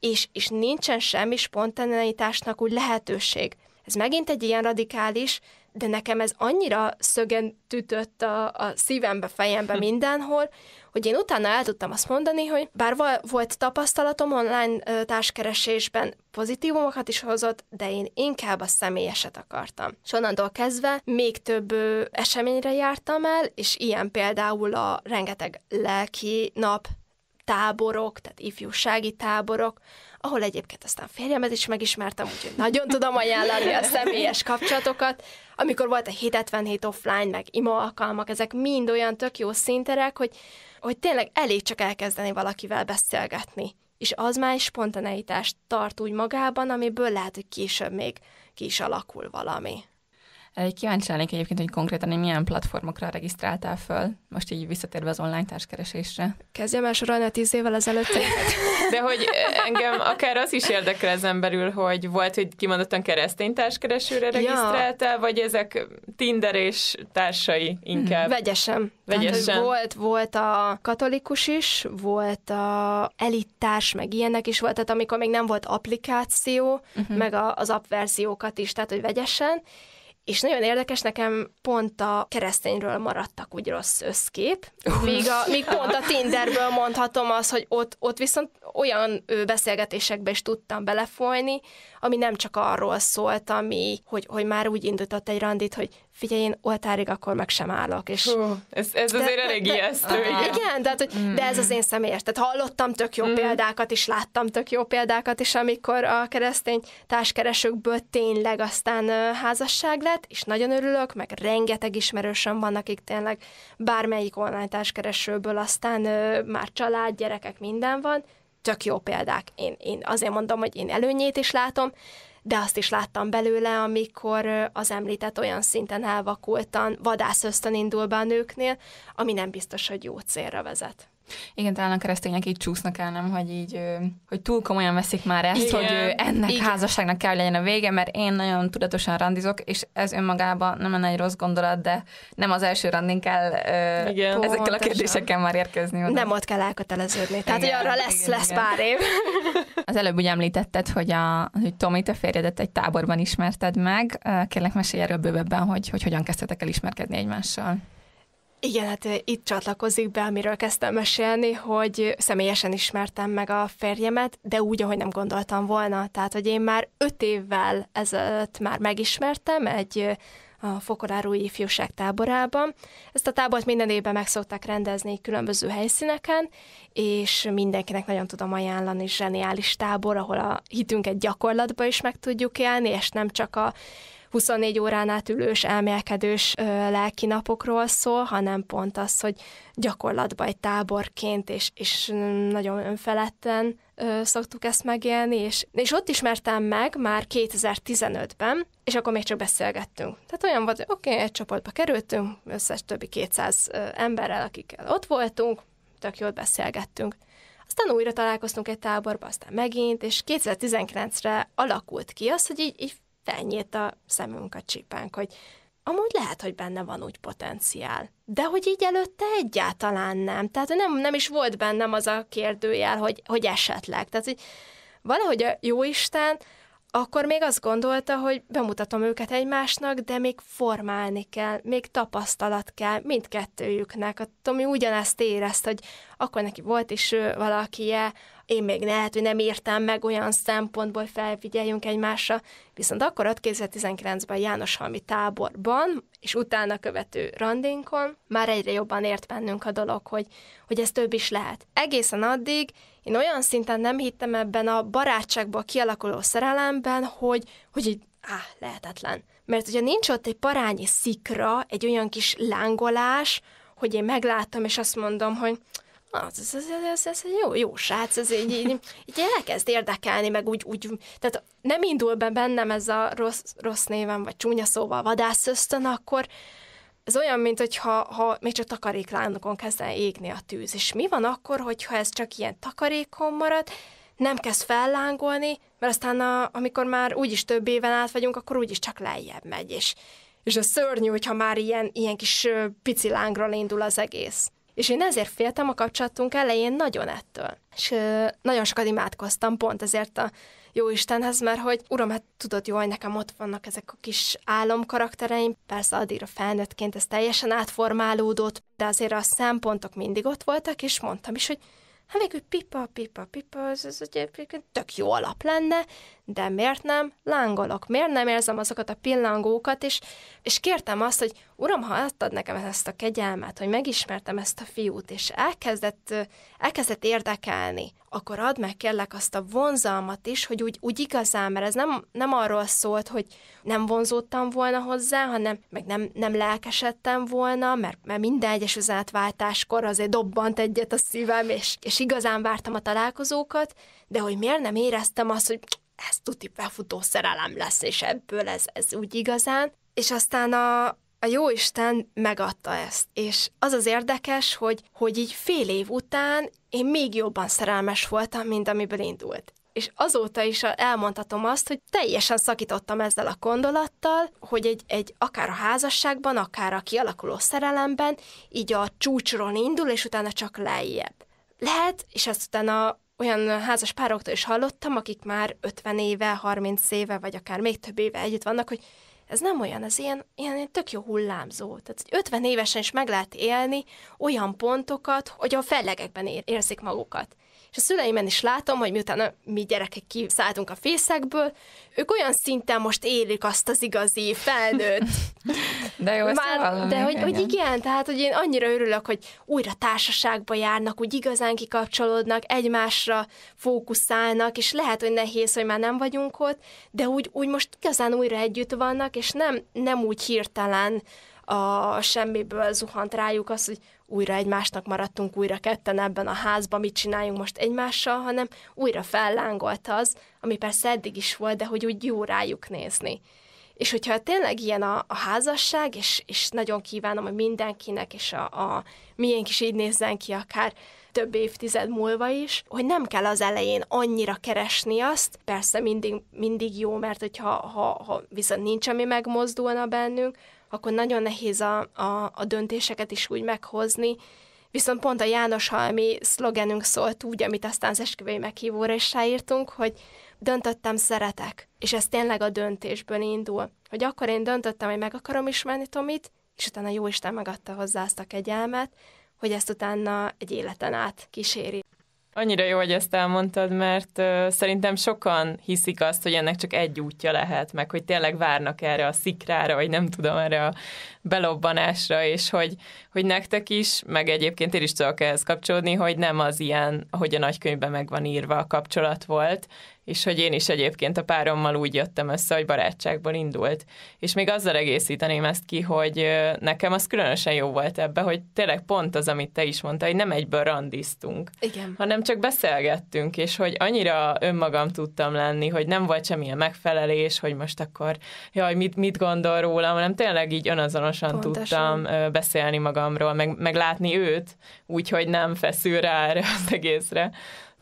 és, és nincsen semmi spontaneitásnak úgy lehetőség. Ez megint egy ilyen radikális, de nekem ez annyira szögen tütött a, a szívembe, fejembe (laughs) mindenhol, hogy én utána el tudtam azt mondani, hogy bár volt tapasztalatom online társkeresésben, pozitívumokat is hozott, de én inkább a személyeset akartam. És onnantól kezdve még több eseményre jártam el, és ilyen például a rengeteg lelki nap táborok, tehát ifjúsági táborok, ahol egyébként aztán férjemet is megismertem, úgyhogy nagyon tudom ajánlani a személyes kapcsolatokat, amikor volt a 777 offline, meg ima alkalmak, ezek mind olyan tök jó szinterek, hogy, hogy tényleg elég csak elkezdeni valakivel beszélgetni. És az már egy spontaneitást tart úgy magában, amiből lehet, hogy később még ki is alakul valami. Kíváncsi lennék egyébként, hogy konkrétan hogy milyen platformokra regisztráltál föl, most így visszatérve az online társkeresésre. Kezdjem el sorolni a tíz évvel ezelőtt. (laughs) De hogy engem akár az is érdekel az emberül, hogy volt, hogy kimondottan keresztény társkeresőre regisztráltál, ja. vagy ezek Tinder és társai inkább? Hm, vegyesen. Vegyesen. volt, volt a katolikus is, volt a elittárs, meg ilyenek is volt, tehát amikor még nem volt applikáció, uh-huh. meg a, az app verziókat is, tehát hogy vegyesen, és nagyon érdekes, nekem pont a keresztényről maradtak úgy rossz összkép, míg, a, míg pont a Tinderből mondhatom azt, hogy ott, ott viszont olyan beszélgetésekbe is tudtam belefolyni, ami nem csak arról szólt, ami, hogy, hogy már úgy indított egy randit, hogy figyelj, én oltárig akkor meg sem állok. És Hú, ez, ez de, azért de, elég de, ijesztő. De, igen, igen de, hogy, mm. de ez az én személyes. Tehát hallottam tök jó mm. példákat is, láttam tök jó példákat is, amikor a keresztény társkeresőkből tényleg aztán házasság lett, és nagyon örülök, meg rengeteg ismerősöm van, akik tényleg bármelyik online társkeresőből aztán már család, gyerekek, minden van, tök jó példák. Én, én azért mondom, hogy én előnyét is látom, de azt is láttam belőle, amikor az említett olyan szinten elvakultan vadászösztön indul be a nőknél, ami nem biztos, hogy jó célra vezet. Igen, talán a keresztények így csúsznak el, nem, hogy így, hogy túl komolyan veszik már ezt, Igen. hogy ennek Igen. házasságnak kell, legyen a vége, mert én nagyon tudatosan randizok, és ez önmagában nem lenne egy rossz gondolat, de nem az első randin kell Igen. ezekkel a kérdésekkel már érkezni. Oda. Nem ott kell elköteleződni, tehát Igen. hogy arra lesz, Igen, lesz pár év. (laughs) Az előbb úgy említetted, hogy, a, hogy Tomi, te férjedet egy táborban ismerted meg. Kérlek, mesélj erről bővebben, hogy, hogy hogyan kezdtetek el ismerkedni egymással. Igen, hát itt csatlakozik be, amiről kezdtem mesélni, hogy személyesen ismertem meg a férjemet, de úgy, ahogy nem gondoltam volna. Tehát, hogy én már öt évvel ezelőtt már megismertem egy a Fokorárúi Ifjúság táborában. Ezt a tábort minden évben meg szokták rendezni különböző helyszíneken, és mindenkinek nagyon tudom ajánlani zseniális tábor, ahol a hitünket gyakorlatba is meg tudjuk élni, és nem csak a 24 órán át ülős, elmélkedős napokról szól, hanem pont az, hogy gyakorlatban egy táborként és, és nagyon önfeledten szoktuk ezt megélni, és, és ott ismertem meg már 2015-ben, és akkor még csak beszélgettünk. Tehát olyan volt, hogy oké, okay, egy csoportba kerültünk, összes többi 200 emberrel, akikkel ott voltunk, tök jól beszélgettünk. Aztán újra találkoztunk egy táborba, aztán megint, és 2019-re alakult ki az, hogy így, így felnyílt a szemünk a csipánk, hogy amúgy lehet, hogy benne van úgy potenciál. De hogy így előtte egyáltalán nem. Tehát nem, nem is volt bennem az a kérdőjel, hogy, hogy esetleg. Tehát, hogy valahogy a Jóisten akkor még azt gondolta, hogy bemutatom őket egymásnak, de még formálni kell, még tapasztalat kell mindkettőjüknek. A Tomi ugyanezt érezt, hogy akkor neki volt is valakie, én még lehet, hogy nem értem meg olyan szempontból, felfigyeljünk egymásra. Viszont akkor ott 2019-ben János Halmi táborban, és utána követő randinkon már egyre jobban ért bennünk a dolog, hogy, hogy ez több is lehet. Egészen addig én olyan szinten nem hittem ebben a barátságból kialakuló szerelemben, hogy, hogy így, á, lehetetlen. Mert ugye nincs ott egy parányi szikra, egy olyan kis lángolás, hogy én meglátom, és azt mondom, hogy az, ah, ez, ez, ez, ez jó, jó srác, ez így, így, így elkezd érdekelni, meg úgy, úgy, tehát nem indul be bennem ez a rossz, rossz néven, vagy csúnya szóval vadász ösztön, akkor, ez olyan, mint hogyha ha még csak takaréklánkon kezden égni a tűz. És mi van akkor, hogyha ez csak ilyen takarékon marad, nem kezd fellángolni, mert aztán a, amikor már úgyis több éven át vagyunk, akkor úgyis csak lejjebb megy, és, és a szörnyű, hogyha már ilyen, ilyen kis pici lángról indul az egész. És én ezért féltem a kapcsolatunk elején nagyon ettől. És nagyon sokat imádkoztam pont ezért a jó Istenhez, mert hogy uram, hát tudod, hogy nekem ott vannak ezek a kis álomkaraktereim, persze addigra felnőttként ez teljesen átformálódott, de azért a szempontok mindig ott voltak, és mondtam is, hogy hát végül pipa, pipa, pipa, ez, ez egyébként tök jó alap lenne, de miért nem lángolok, miért nem érzem azokat a pillangókat, és, és kértem azt, hogy uram, ha adtad nekem ezt a kegyelmet, hogy megismertem ezt a fiút, és elkezdett, elkezdett érdekelni akkor add meg kérlek azt a vonzalmat is, hogy úgy, úgy igazán, mert ez nem, nem arról szólt, hogy nem vonzódtam volna hozzá, hanem meg nem, nem lelkesedtem volna, mert, mert minden egyes üzenetváltáskor azért dobbant egyet a szívem, és, és igazán vártam a találkozókat, de hogy miért nem éreztem azt, hogy ez tuti befutó szerelem lesz, és ebből ez, ez úgy igazán. És aztán a, a Jóisten megadta ezt, és az az érdekes, hogy, hogy így fél év után én még jobban szerelmes voltam, mint amiből indult. És azóta is elmondhatom azt, hogy teljesen szakítottam ezzel a gondolattal, hogy egy, egy akár a házasságban, akár a kialakuló szerelemben, így a csúcsról indul, és utána csak lejjebb. Lehet, és ezt utána olyan házas pároktól is hallottam, akik már 50 éve, 30 éve, vagy akár még több éve együtt vannak, hogy ez nem olyan, ez ilyen, ilyen tök jó hullámzó. Tehát, 50 évesen is meg lehet élni olyan pontokat, hogy a fellegekben érzik magukat. És a szüleimen is látom, hogy miután a mi gyerekek kiszálltunk a fészekből, ők olyan szinten most élik azt az igazi felnőtt. (laughs) De jó, Már, De hogy, hogy igen, tehát hogy én annyira örülök, hogy újra társaságba járnak, úgy igazán kikapcsolódnak, egymásra fókuszálnak, és lehet, hogy nehéz, hogy már nem vagyunk ott, de úgy, úgy most igazán újra együtt vannak, és nem, nem úgy hirtelen a semmiből zuhant rájuk az, hogy újra egymásnak maradtunk újra ketten ebben a házban, mit csináljunk most egymással, hanem újra fellángolt az, ami persze eddig is volt, de hogy úgy jó rájuk nézni. És hogyha tényleg ilyen a, a házasság, és, és nagyon kívánom, hogy mindenkinek, és a, a miénk is így nézzen ki akár több évtized múlva is, hogy nem kell az elején annyira keresni azt, persze mindig, mindig jó, mert hogyha ha, ha viszont nincs, ami megmozdulna bennünk, akkor nagyon nehéz a, a, a döntéseket is úgy meghozni, Viszont pont a János Halmi szlogenünk szólt úgy, amit aztán az esküvői meghívóra is ráírtunk, hogy döntöttem szeretek, és ez tényleg a döntésből indul. Hogy akkor én döntöttem, hogy meg akarom ismerni Tomit, és utána Jóisten megadta hozzá azt a kegyelmet, hogy ezt utána egy életen át kíséri. Annyira jó, hogy ezt elmondtad, mert szerintem sokan hiszik azt, hogy ennek csak egy útja lehet, meg hogy tényleg várnak erre a szikrára, vagy nem tudom, erre a belobbanásra, és hogy, hogy nektek is, meg egyébként én is tudok ehhez kapcsolódni, hogy nem az ilyen, ahogy a nagykönyvben meg van írva a kapcsolat volt, és hogy én is egyébként a párommal úgy jöttem össze, hogy barátságból indult. És még azzal egészíteném ezt ki, hogy nekem az különösen jó volt ebbe, hogy tényleg pont az, amit te is mondtál, hogy nem egyből randiztunk, Igen. hanem csak beszélgettünk, és hogy annyira önmagam tudtam lenni, hogy nem volt semmilyen megfelelés, hogy most akkor, jaj, mit, mit gondol rólam, hanem tényleg így önazonosan Pontosan. tudtam beszélni magamról, meg, meg látni őt, úgyhogy nem feszül rá erre az egészre.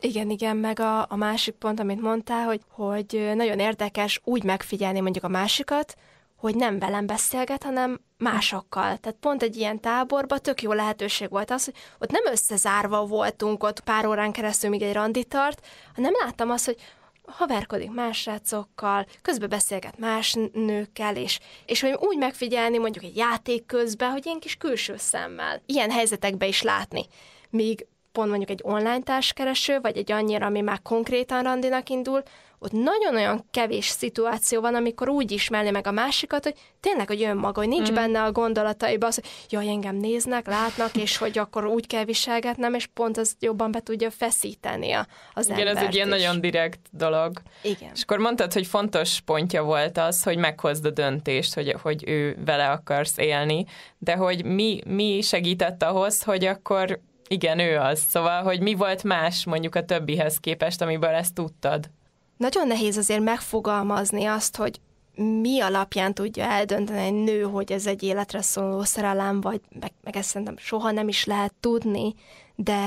Igen, igen, meg a, a másik pont, amit mondtál, hogy, hogy nagyon érdekes úgy megfigyelni mondjuk a másikat, hogy nem velem beszélget, hanem másokkal. Tehát pont egy ilyen táborban tök jó lehetőség volt az, hogy ott nem összezárva voltunk ott pár órán keresztül, még egy randi tart, hanem láttam azt, hogy haverkodik más srácokkal, közben beszélget más nőkkel, és, és hogy úgy megfigyelni mondjuk egy játék közben, hogy ilyen kis külső szemmel, ilyen helyzetekbe is látni. Míg pont mondjuk egy online társkereső, vagy egy annyira, ami már konkrétan randinak indul, ott nagyon olyan kevés szituáció van, amikor úgy ismerni meg a másikat, hogy tényleg, hogy önmaga, hogy nincs mm. benne a gondolataiba, az, hogy jaj, engem néznek, látnak, és hogy akkor úgy kell viselgetnem, és pont az jobban be tudja feszíteni a, az Igen, ez egy ilyen is. nagyon direkt dolog. Igen. És akkor mondtad, hogy fontos pontja volt az, hogy meghozd a döntést, hogy, hogy ő vele akarsz élni, de hogy mi, mi segített ahhoz, hogy akkor igen, ő az. Szóval, hogy mi volt más mondjuk a többihez képest, amiből ezt tudtad? Nagyon nehéz azért megfogalmazni azt, hogy mi alapján tudja eldönteni egy nő, hogy ez egy életre szóló szerelem, vagy meg, meg ezt szerintem soha nem is lehet tudni, de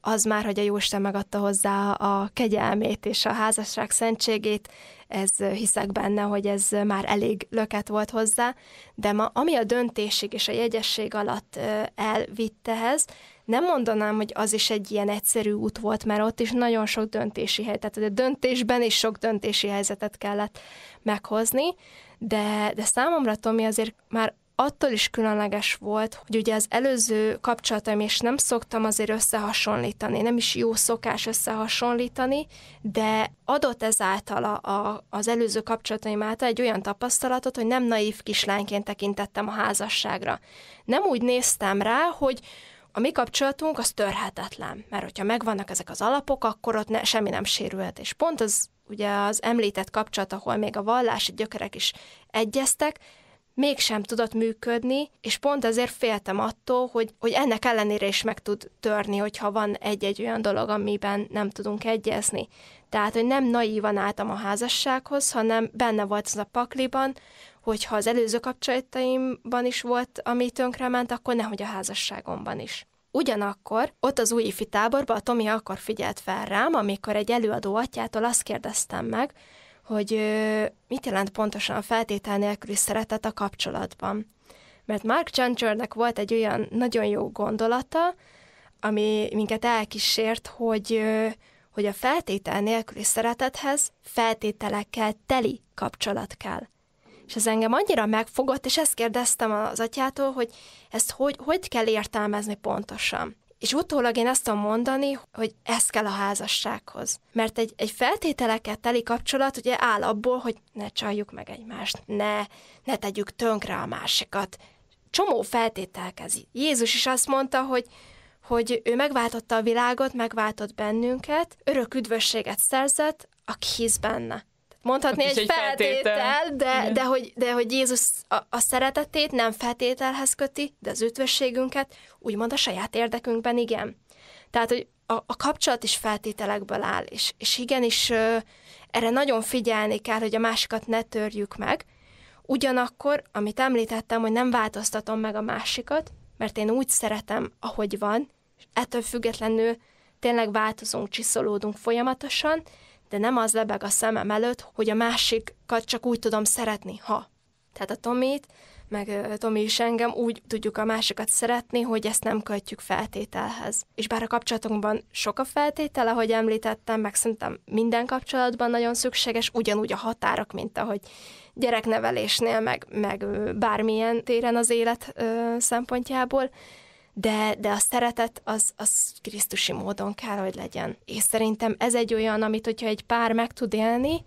az már, hogy a Jóisten megadta hozzá a kegyelmét és a házasság szentségét, ez hiszek benne, hogy ez már elég löket volt hozzá, de ma, ami a döntésig és a jegyesség alatt elvitte ez, nem mondanám, hogy az is egy ilyen egyszerű út volt, mert ott is nagyon sok döntési helyzet, tehát a döntésben is sok döntési helyzetet kellett meghozni, de, de számomra Tomi azért már attól is különleges volt, hogy ugye az előző kapcsolataim, és nem szoktam azért összehasonlítani, nem is jó szokás összehasonlítani, de adott ezáltal a, a, az előző kapcsolataim által egy olyan tapasztalatot, hogy nem naív kislányként tekintettem a házasságra. Nem úgy néztem rá, hogy a mi kapcsolatunk az törhetetlen, mert hogyha megvannak ezek az alapok, akkor ott ne, semmi nem sérülhet. És pont az ugye az említett kapcsolat, ahol még a vallási gyökerek is egyeztek, mégsem tudott működni, és pont ezért féltem attól, hogy, hogy ennek ellenére is meg tud törni, hogyha van egy-egy olyan dolog, amiben nem tudunk egyezni. Tehát, hogy nem naívan álltam a házassághoz, hanem benne volt az a pakliban, hogy ha az előző kapcsolataimban is volt, ami tönkrement, akkor nehogy a házasságomban is. Ugyanakkor ott az új ifi táborban a Tomi akkor figyelt fel rám, amikor egy előadó atyától azt kérdeztem meg, hogy mit jelent pontosan a feltétel nélküli szeretet a kapcsolatban. Mert Mark Chanchernek volt egy olyan nagyon jó gondolata, ami minket elkísért, hogy, hogy a feltétel nélküli szeretethez feltételekkel teli kapcsolat kell. És ez engem annyira megfogott, és ezt kérdeztem az atyától, hogy ezt hogy, hogy kell értelmezni pontosan. És utólag én azt tudom mondani, hogy ez kell a házassághoz. Mert egy, egy feltételeket teli kapcsolat ugye áll abból, hogy ne csaljuk meg egymást, ne, ne tegyük tönkre a másikat. Csomó feltételkezi. Jézus is azt mondta, hogy, hogy ő megváltotta a világot, megváltott bennünket, örök üdvösséget szerzett, aki hisz benne mondhatni egy, egy feltétel, feltétel de, de, hogy, de hogy Jézus a, a szeretetét nem feltételhez köti, de az ütvösségünket úgymond a saját érdekünkben igen. Tehát, hogy a, a kapcsolat is feltételekből áll, és, és igenis ö, erre nagyon figyelni kell, hogy a másikat ne törjük meg. Ugyanakkor, amit említettem, hogy nem változtatom meg a másikat, mert én úgy szeretem, ahogy van, és ettől függetlenül tényleg változunk, csiszolódunk folyamatosan, de nem az lebeg a szemem előtt, hogy a másikat csak úgy tudom szeretni, ha. Tehát a Tomit, meg Tomi is engem úgy tudjuk a másikat szeretni, hogy ezt nem kötjük feltételhez. És bár a kapcsolatunkban sok a feltétel, ahogy említettem, meg szerintem minden kapcsolatban nagyon szükséges, ugyanúgy a határok, mint ahogy gyereknevelésnél, meg, meg bármilyen téren az élet ö, szempontjából, de, de a szeretet az, az krisztusi módon kell, hogy legyen. És szerintem ez egy olyan, amit hogyha egy pár meg tud élni,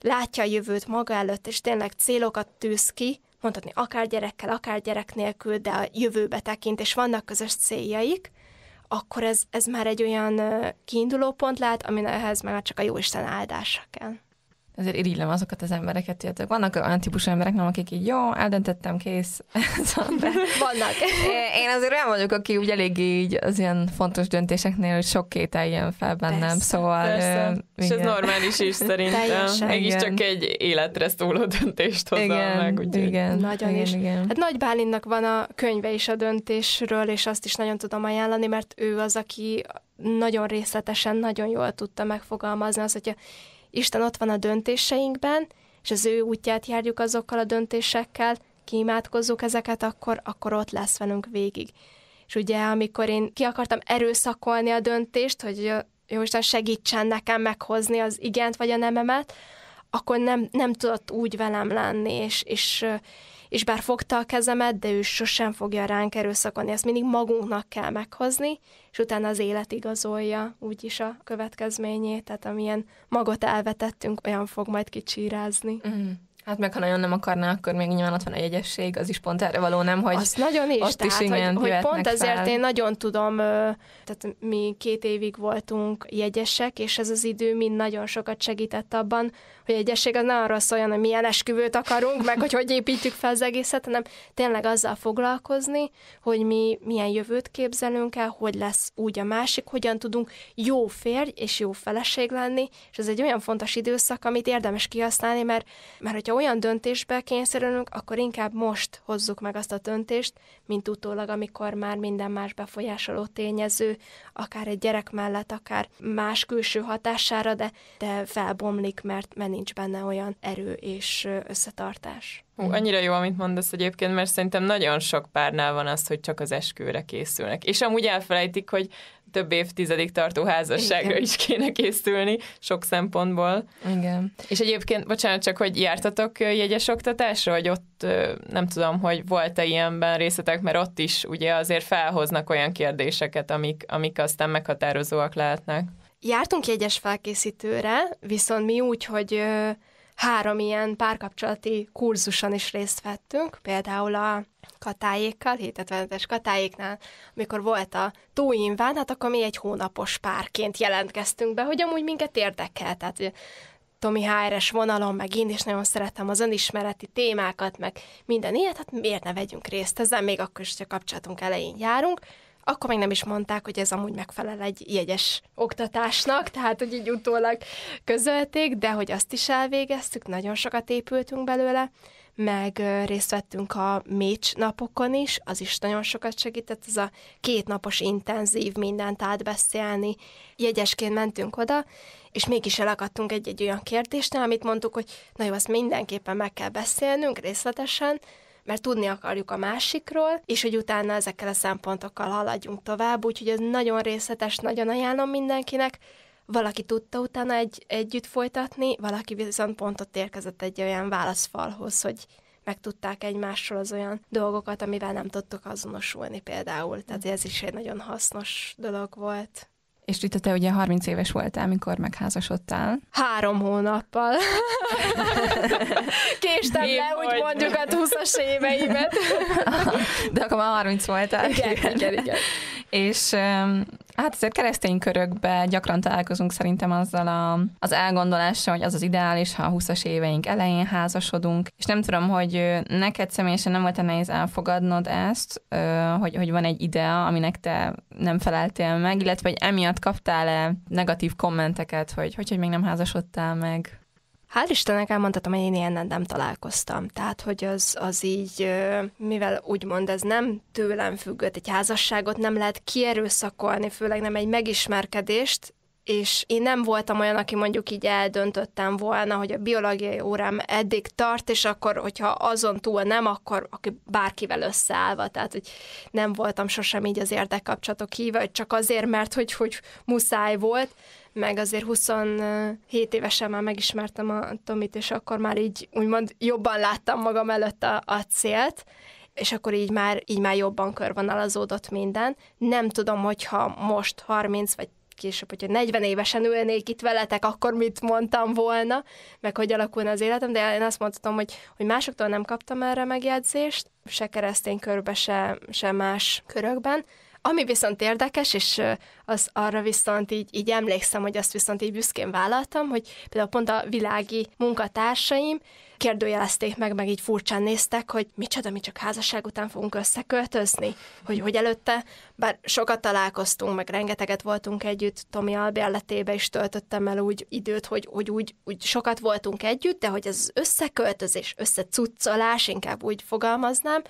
látja a jövőt maga előtt, és tényleg célokat tűz ki, mondhatni akár gyerekkel, akár gyerek nélkül, de a jövőbe tekint, és vannak közös céljaik, akkor ez, ez már egy olyan kiinduló pont lehet, aminek ehhez már csak a Jóisten áldása kell azért irigylem azokat az embereket, hogy vannak olyan típusú emberek, nem, akik így, jó, eldöntöttem, kész. (laughs) Szóval, vannak. (laughs) Én azért olyan vagyok, aki úgy elég így az ilyen fontos döntéseknél, hogy sok kétel ilyen fel bennem, persze, szóval... Persze. Ö, És ez normális is (laughs) szerintem. Mégis csak egy életre szóló döntést hozom igen, meg. Úgy igen, nagyon igen, is. Igen. Hát Nagy Bálinnak van a könyve is a döntésről, és azt is nagyon tudom ajánlani, mert ő az, aki nagyon részletesen, nagyon jól tudta megfogalmazni az, hogyha Isten ott van a döntéseinkben, és az ő útját járjuk azokkal a döntésekkel, kiimádkozzuk ezeket, akkor, akkor ott lesz velünk végig. És ugye, amikor én ki akartam erőszakolni a döntést, hogy Jóisten segítsen nekem meghozni az igent vagy a nememet, akkor nem, nem tudott úgy velem lenni, és, és és bár fogta a kezemet, de ő sosem fogja ránk erőszakolni, ezt mindig magunknak kell meghozni, és utána az élet igazolja úgyis a következményét, tehát amilyen magot elvetettünk, olyan fog majd kicsírázni. Mm. Hát meg ha nagyon nem akarná, akkor még nyilván ott van a jegyesség, az is pont erre való, nem? Hogy Azt nagyon is, ott tehát, is igen, hogy, hogy pont ezért én nagyon tudom, tehát mi két évig voltunk jegyesek, és ez az idő mind nagyon sokat segített abban, hogy a jegyesség az ne arról szóljon, hogy milyen esküvőt akarunk, meg hogy hogy építjük fel az egészet, hanem tényleg azzal foglalkozni, hogy mi milyen jövőt képzelünk el, hogy lesz úgy a másik, hogyan tudunk jó férj és jó feleség lenni, és ez egy olyan fontos időszak, amit érdemes kihasználni, mert, mert hogyha olyan döntésbe kényszerülünk, akkor inkább most hozzuk meg azt a döntést, mint utólag, amikor már minden más befolyásoló tényező, akár egy gyerek mellett, akár más külső hatására, de, de felbomlik, mert, mert nincs benne olyan erő és összetartás. Hú, mhm. annyira jó, amit mondasz egyébként, mert szerintem nagyon sok párnál van az, hogy csak az esküvőre készülnek. És amúgy elfelejtik, hogy több évtizedig tartó házasságra Igen. is kéne készülni, sok szempontból. Igen. És egyébként, bocsánat, csak hogy jártatok jegyes oktatásra, hogy ott nem tudom, hogy volt-e ilyenben részletek, mert ott is ugye azért felhoznak olyan kérdéseket, amik, amik aztán meghatározóak lehetnek. Jártunk jegyes felkészítőre, viszont mi úgy, hogy három ilyen párkapcsolati kurzuson is részt vettünk, például a katáékkal, es katáéknál, amikor volt a túlinván, hát akkor mi egy hónapos párként jelentkeztünk be, hogy amúgy minket érdekel, tehát Tomi HR-es vonalon, meg én is nagyon szeretem az önismereti témákat, meg minden ilyet, hát miért ne vegyünk részt ezzel, még akkor is, a kapcsolatunk elején járunk akkor még nem is mondták, hogy ez amúgy megfelel egy jegyes oktatásnak, tehát hogy így utólag közölték, de hogy azt is elvégeztük, nagyon sokat épültünk belőle, meg részt vettünk a Mécs napokon is, az is nagyon sokat segített, ez a két napos intenzív mindent átbeszélni. Jegyesként mentünk oda, és mégis elakadtunk egy-egy olyan kérdésnél, amit mondtuk, hogy na jó, azt mindenképpen meg kell beszélnünk részletesen, mert tudni akarjuk a másikról, és hogy utána ezekkel a szempontokkal haladjunk tovább, úgyhogy ez nagyon részletes, nagyon ajánlom mindenkinek, valaki tudta utána egy, együtt folytatni, valaki viszont pont érkezett egy olyan válaszfalhoz, hogy megtudták egymásról az olyan dolgokat, amivel nem tudtuk azonosulni például. Tehát ez is egy nagyon hasznos dolog volt. És Rita, te ugye 30 éves voltál, amikor megházasodtál. Három hónappal. (laughs) Késtem le, úgy mondjuk a 20-as éveimet. (laughs) De akkor már 30 voltál. Igen, igen, igen. igen. És hát azért keresztény körökben gyakran találkozunk szerintem azzal a, az elgondolással, hogy az az ideális, ha a 20-as éveink elején házasodunk. És nem tudom, hogy neked személyesen nem volt -e nehéz elfogadnod ezt, hogy, hogy van egy idea, aminek te nem feleltél meg, illetve hogy emiatt Hát Kaptál-e negatív kommenteket, hogy hogy, hogy még nem házasodtál meg? Hál' Istennek elmondhatom, hogy én ilyen nem találkoztam. Tehát, hogy az, az így, mivel úgymond ez nem tőlem függött, egy házasságot nem lehet kierőszakolni, főleg nem egy megismerkedést, és én nem voltam olyan, aki mondjuk így eldöntöttem volna, hogy a biológiai órám eddig tart, és akkor, hogyha azon túl nem, akkor aki bárkivel összeállva. Tehát, hogy nem voltam sosem így az érdekkapcsolatok híve, hogy csak azért, mert hogy, hogy muszáj volt, meg azért 27 évesen már megismertem a Tomit, és akkor már így úgymond jobban láttam magam előtt a, a célt, és akkor így már, így már jobban körvonalazódott minden. Nem tudom, hogyha most 30 vagy később, hogyha 40 évesen ülnék itt veletek, akkor mit mondtam volna, meg hogy alakulna az életem, de én azt mondhatom, hogy, hogy másoktól nem kaptam erre megjegyzést, se keresztény körbe, se, se más körökben, ami viszont érdekes, és az arra viszont így, így emlékszem, hogy azt viszont így büszkén vállaltam, hogy például pont a világi munkatársaim kérdőjelezték meg, meg így furcsán néztek, hogy micsoda, mi csak házasság után fogunk összeköltözni, hogy hogy előtte, bár sokat találkoztunk, meg rengeteget voltunk együtt, Tomi albérletébe is töltöttem el úgy időt, hogy, hogy úgy, úgy sokat voltunk együtt, de hogy ez összeköltözés, összecuccolás, inkább úgy fogalmaznám,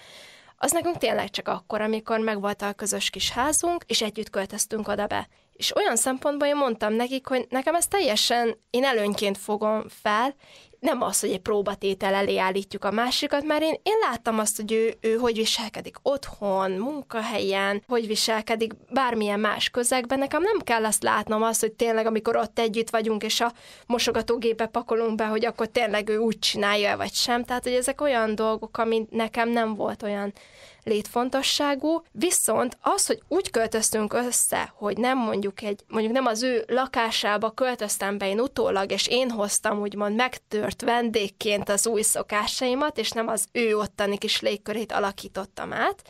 az nekünk tényleg csak akkor, amikor megvolt a közös kis házunk, és együtt költöztünk oda be. És olyan szempontból én mondtam nekik, hogy nekem ez teljesen, én előnyként fogom fel, nem az, hogy egy próbatétel elé állítjuk a másikat, mert én, én láttam azt, hogy ő, ő hogy viselkedik otthon, munkahelyen, hogy viselkedik bármilyen más közegben. Nekem nem kell azt látnom azt, hogy tényleg amikor ott együtt vagyunk, és a mosogatógépe pakolunk be, hogy akkor tényleg ő úgy csinálja vagy sem. Tehát, hogy ezek olyan dolgok, ami nekem nem volt olyan létfontosságú, viszont az, hogy úgy költöztünk össze, hogy nem mondjuk egy, mondjuk nem az ő lakásába költöztem be én utólag, és én hoztam úgymond megtört vendégként az új szokásaimat, és nem az ő ottani kis légkörét alakítottam át,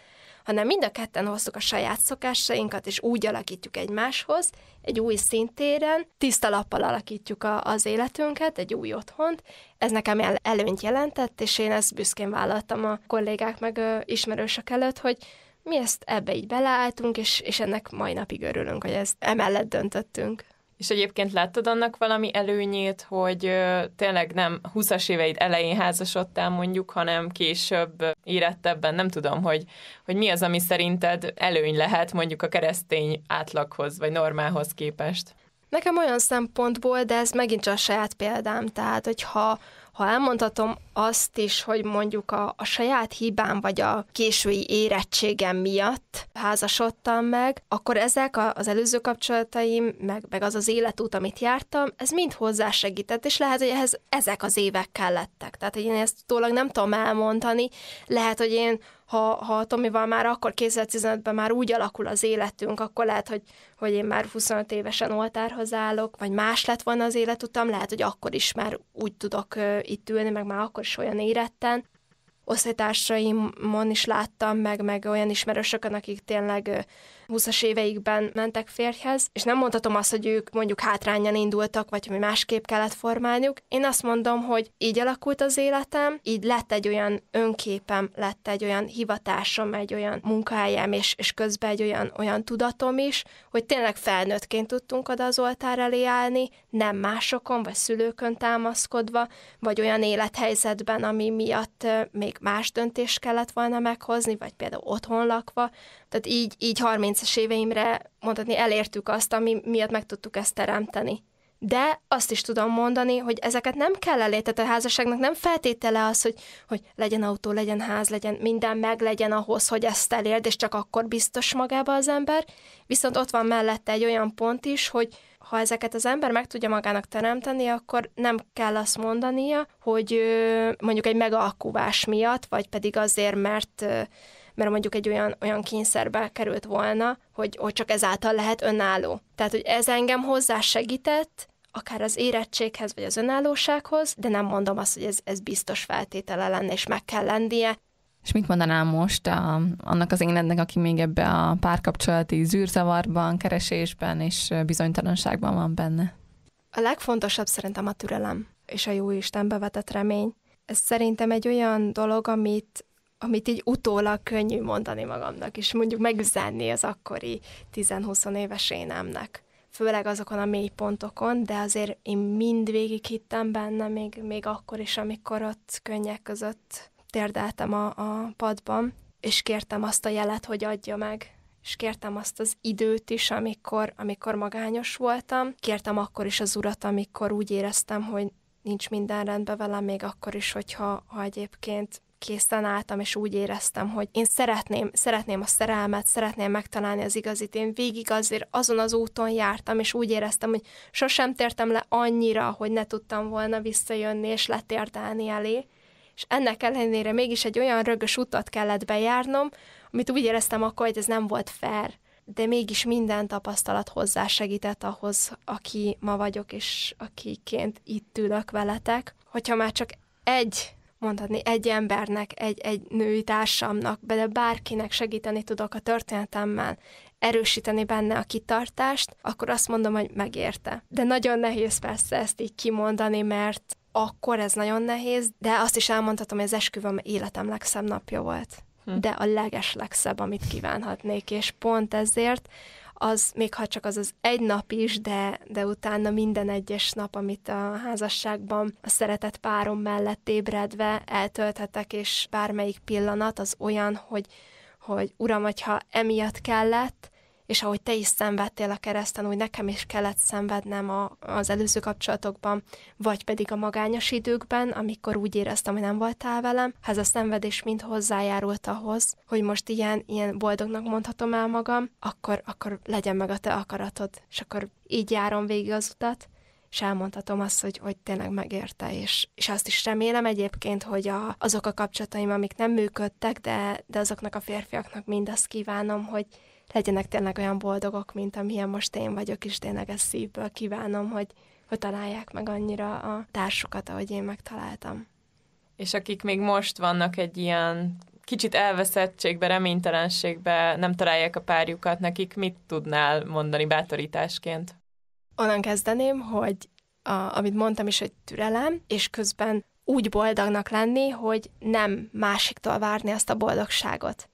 hanem mind a ketten hoztuk a saját szokásainkat, és úgy alakítjuk egymáshoz, egy új szintéren, tiszta lappal alakítjuk a, az életünket, egy új otthont. Ez nekem el, előnyt jelentett, és én ezt büszkén vállaltam a kollégák meg ö, ismerősök előtt, hogy mi ezt ebbe így beleálltunk, és, és ennek mai napig örülünk, hogy ezt emellett döntöttünk. És egyébként láttad annak valami előnyét, hogy tényleg nem 20-as éveid elején házasodtál mondjuk, hanem később érettebben, nem tudom, hogy, hogy mi az, ami szerinted előny lehet mondjuk a keresztény átlaghoz vagy normához képest? Nekem olyan szempontból, de ez megint csak a saját példám, tehát hogyha ha elmondhatom azt is, hogy mondjuk a, a saját hibám vagy a késői érettségem miatt házasodtam meg, akkor ezek a, az előző kapcsolataim, meg, meg az az életút, amit jártam, ez mind hozzásegített, és lehet, hogy ehhez ezek az évek kellettek. Tehát, hogy én ezt utólag nem tudom elmondani, lehet, hogy én ha, ha a Tomival már akkor 2015-ben már úgy alakul az életünk, akkor lehet, hogy, hogy én már 25 évesen oltárhoz állok, vagy más lett volna az életutam, lehet, hogy akkor is már úgy tudok itt ülni, meg már akkor is olyan éretten. Osztálytársaimon is láttam meg, meg olyan ismerősökön, akik tényleg 20-as éveikben mentek férjhez, és nem mondhatom azt, hogy ők mondjuk hátrányan indultak, vagy hogy másképp kellett formálniuk. Én azt mondom, hogy így alakult az életem, így lett egy olyan önképem, lett egy olyan hivatásom, egy olyan munkahelyem, és, és közben egy olyan, olyan tudatom is, hogy tényleg felnőttként tudtunk oda az oltár elé állni, nem másokon, vagy szülőkön támaszkodva, vagy olyan élethelyzetben, ami miatt még más döntést kellett volna meghozni, vagy például otthon lakva, tehát így, így 30 es éveimre mondhatni elértük azt, ami miatt meg tudtuk ezt teremteni. De azt is tudom mondani, hogy ezeket nem kell elé, tehát a házasságnak nem feltétele az, hogy, hogy legyen autó, legyen ház, legyen minden meg legyen ahhoz, hogy ezt elérd, és csak akkor biztos magába az ember. Viszont ott van mellette egy olyan pont is, hogy ha ezeket az ember meg tudja magának teremteni, akkor nem kell azt mondania, hogy mondjuk egy megalkuvás miatt, vagy pedig azért, mert mert mondjuk egy olyan, olyan kényszerbe került volna, hogy, hogy csak ezáltal lehet önálló. Tehát, hogy ez engem hozzá segített, akár az érettséghez, vagy az önállósághoz, de nem mondom azt, hogy ez, ez biztos feltétele lenne, és meg kell lennie. És mit mondanám most a, annak az énednek, aki még ebbe a párkapcsolati zűrzavarban, keresésben és bizonytalanságban van benne? A legfontosabb szerintem a türelem és a jó Istenbe vetett remény. Ez szerintem egy olyan dolog, amit amit így utólag könnyű mondani magamnak, és mondjuk megüzenni az akkori 10-20 éves énemnek. Főleg azokon a mély pontokon, de azért én mindvégig hittem benne, még, még akkor is, amikor ott könnyek között térdeltem a, a padban, és kértem azt a jelet, hogy adja meg és kértem azt az időt is, amikor, amikor magányos voltam. Kértem akkor is az urat, amikor úgy éreztem, hogy nincs minden rendben velem, még akkor is, hogyha ha egyébként készen álltam, és úgy éreztem, hogy én szeretném, szeretném a szerelmet, szeretném megtalálni az igazit. Én végig azért azon az úton jártam, és úgy éreztem, hogy sosem tértem le annyira, hogy ne tudtam volna visszajönni és letérdelni elé. És ennek ellenére mégis egy olyan rögös utat kellett bejárnom, amit úgy éreztem akkor, hogy ez nem volt fair de mégis minden tapasztalat hozzá segített ahhoz, aki ma vagyok, és akiként itt ülök veletek. Hogyha már csak egy mondhatni egy embernek, egy, egy női társamnak, de bárkinek segíteni tudok a történetemmel, erősíteni benne a kitartást, akkor azt mondom, hogy megérte. De nagyon nehéz persze ezt így kimondani, mert akkor ez nagyon nehéz, de azt is elmondhatom, hogy az esküvöm életem legszebb napja volt. Hm. De a leges legszebb, amit kívánhatnék, és pont ezért az még ha csak az az egy nap is, de, de utána minden egyes nap, amit a házasságban a szeretett párom mellett ébredve eltölthetek, és bármelyik pillanat az olyan, hogy, hogy uram, hogyha emiatt kellett, és ahogy te is szenvedtél a kereszten, úgy nekem is kellett szenvednem a, az előző kapcsolatokban, vagy pedig a magányos időkben, amikor úgy éreztem, hogy nem voltál velem, ez a szenvedés mind hozzájárult ahhoz, hogy most ilyen, ilyen boldognak mondhatom el magam, akkor, akkor legyen meg a te akaratod, és akkor így járom végig az utat, és elmondhatom azt, hogy, hogy tényleg megérte, és, és azt is remélem egyébként, hogy a, azok a kapcsolataim, amik nem működtek, de, de azoknak a férfiaknak mindazt kívánom, hogy legyenek tényleg olyan boldogok, mint amilyen most én vagyok, és tényleg ezt szívből kívánom, hogy, hogy találják meg annyira a társukat, ahogy én megtaláltam. És akik még most vannak egy ilyen kicsit elveszettségbe, reménytelenségbe, nem találják a párjukat, nekik mit tudnál mondani bátorításként? Onnan kezdeném, hogy a, amit mondtam is, hogy türelem, és közben úgy boldognak lenni, hogy nem másiktól várni azt a boldogságot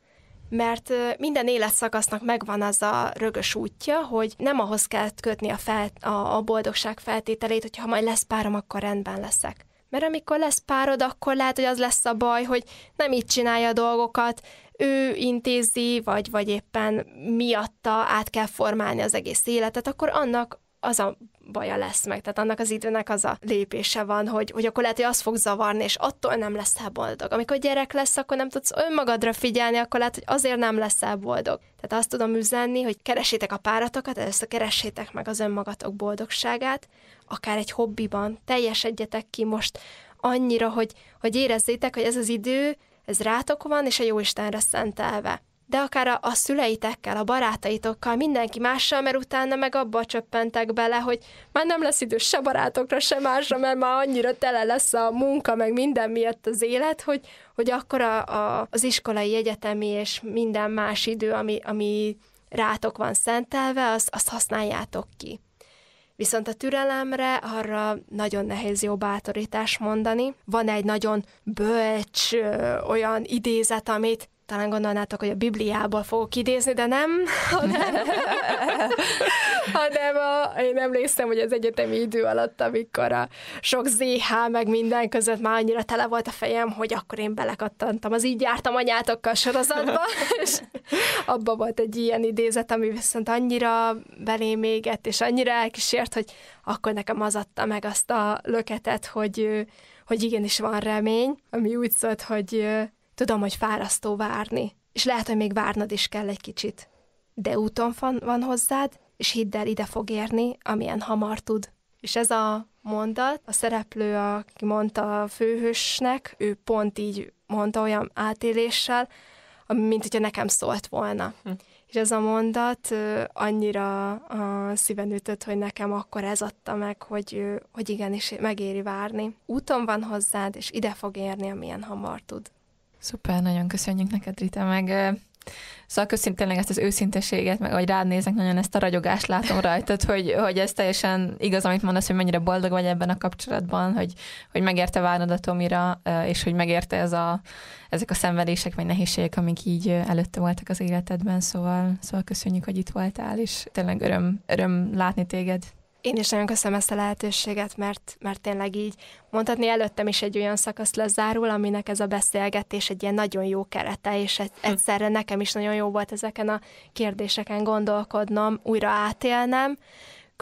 mert minden életszakasznak megvan az a rögös útja, hogy nem ahhoz kell kötni a, fel, a, a boldogság feltételét, hogyha majd lesz párom, akkor rendben leszek. Mert amikor lesz párod, akkor lehet, hogy az lesz a baj, hogy nem így csinálja a dolgokat, ő intézi, vagy, vagy éppen miatta át kell formálni az egész életet, akkor annak az a baja lesz meg. Tehát annak az időnek az a lépése van, hogy, hogy akkor lehet, hogy az fog zavarni, és attól nem leszel boldog. Amikor gyerek lesz, akkor nem tudsz önmagadra figyelni, akkor lehet, hogy azért nem leszel boldog. Tehát azt tudom üzenni, hogy keresétek a páratokat, először keresétek meg az önmagatok boldogságát, akár egy hobbiban, teljesedjetek ki most annyira, hogy, hogy érezzétek, hogy ez az idő, ez rátok van, és a Jóistenre szentelve de akár a, a szüleitekkel, a barátaitokkal, mindenki mással, mert utána meg abba csöppentek bele, hogy már nem lesz idő se barátokra, se másra, mert már annyira tele lesz a munka, meg minden miatt az élet, hogy, hogy akkor a, a, az iskolai, egyetemi és minden más idő, ami, ami rátok van szentelve, azt, azt használjátok ki. Viszont a türelemre arra nagyon nehéz jó bátorítás mondani. Van egy nagyon bölcs ö, olyan idézet, amit talán gondolnátok, hogy a Bibliából fogok idézni, de nem, (laughs) hanem, (laughs) hanem a, én emlékszem, hogy az egyetemi idő alatt, amikor a sok ZH meg minden között már annyira tele volt a fejem, hogy akkor én belekattantam az így jártam anyátokkal sorozatba, (laughs) és abba volt egy ilyen idézet, ami viszont annyira belém égett, és annyira elkísért, hogy akkor nekem az adta meg azt a löketet, hogy, hogy igenis van remény, ami úgy szólt, hogy Tudom, hogy fárasztó várni, és lehet, hogy még várnod is kell egy kicsit. De úton van, van hozzád, és hidd el, ide fog érni, amilyen hamar tud. És ez a mondat, a szereplő, aki mondta a főhősnek, ő pont így mondta olyan átéléssel, mint hogyha nekem szólt volna. Hm. És ez a mondat annyira a szíven ütött, hogy nekem akkor ez adta meg, hogy, hogy igenis megéri várni. Úton van hozzád, és ide fog érni, amilyen hamar tud. Szuper, nagyon köszönjük neked, Rita, meg Szóval köszönöm tényleg ezt az őszinteséget, meg hogy rád néznek, nagyon ezt a ragyogást látom rajtad, hogy, hogy ez teljesen igaz, amit mondasz, hogy mennyire boldog vagy ebben a kapcsolatban, hogy, hogy megérte várnod a Tomira, és hogy megérte ez a, ezek a szenvedések, vagy nehézségek, amik így előtte voltak az életedben, szóval, szóval köszönjük, hogy itt voltál, és tényleg öröm, öröm látni téged én is nagyon köszönöm ezt a lehetőséget, mert, mert tényleg így mondhatni előttem is egy olyan szakasz lezárul, aminek ez a beszélgetés egy ilyen nagyon jó kerete, és egy, hm. egyszerre nekem is nagyon jó volt ezeken a kérdéseken gondolkodnom, újra átélnem,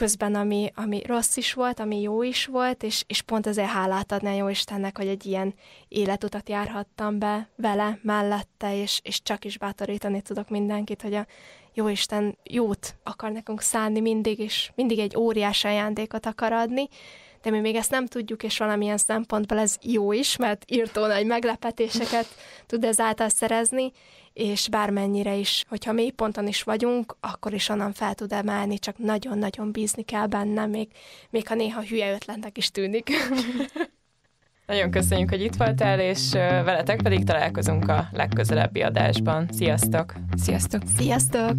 közben, ami, ami rossz is volt, ami jó is volt, és, és pont ezért hálát adni a jó Istennek, hogy egy ilyen életutat járhattam be vele, mellette, és, és csak is bátorítani tudok mindenkit, hogy a jó Isten jót akar nekünk szánni mindig, és mindig egy óriás ajándékot akar adni, de mi még ezt nem tudjuk, és valamilyen szempontból ez jó is, mert írtó nagy meglepetéseket tud ezáltal szerezni, és bármennyire is, hogyha mély ponton is vagyunk, akkor is onnan fel tud emelni, csak nagyon-nagyon bízni kell benne, még, még ha néha hülye ötletnek is tűnik. (laughs) Nagyon köszönjük, hogy itt voltál, és veletek pedig találkozunk a legközelebbi adásban. Sziasztok! Sziasztok! Sziasztok!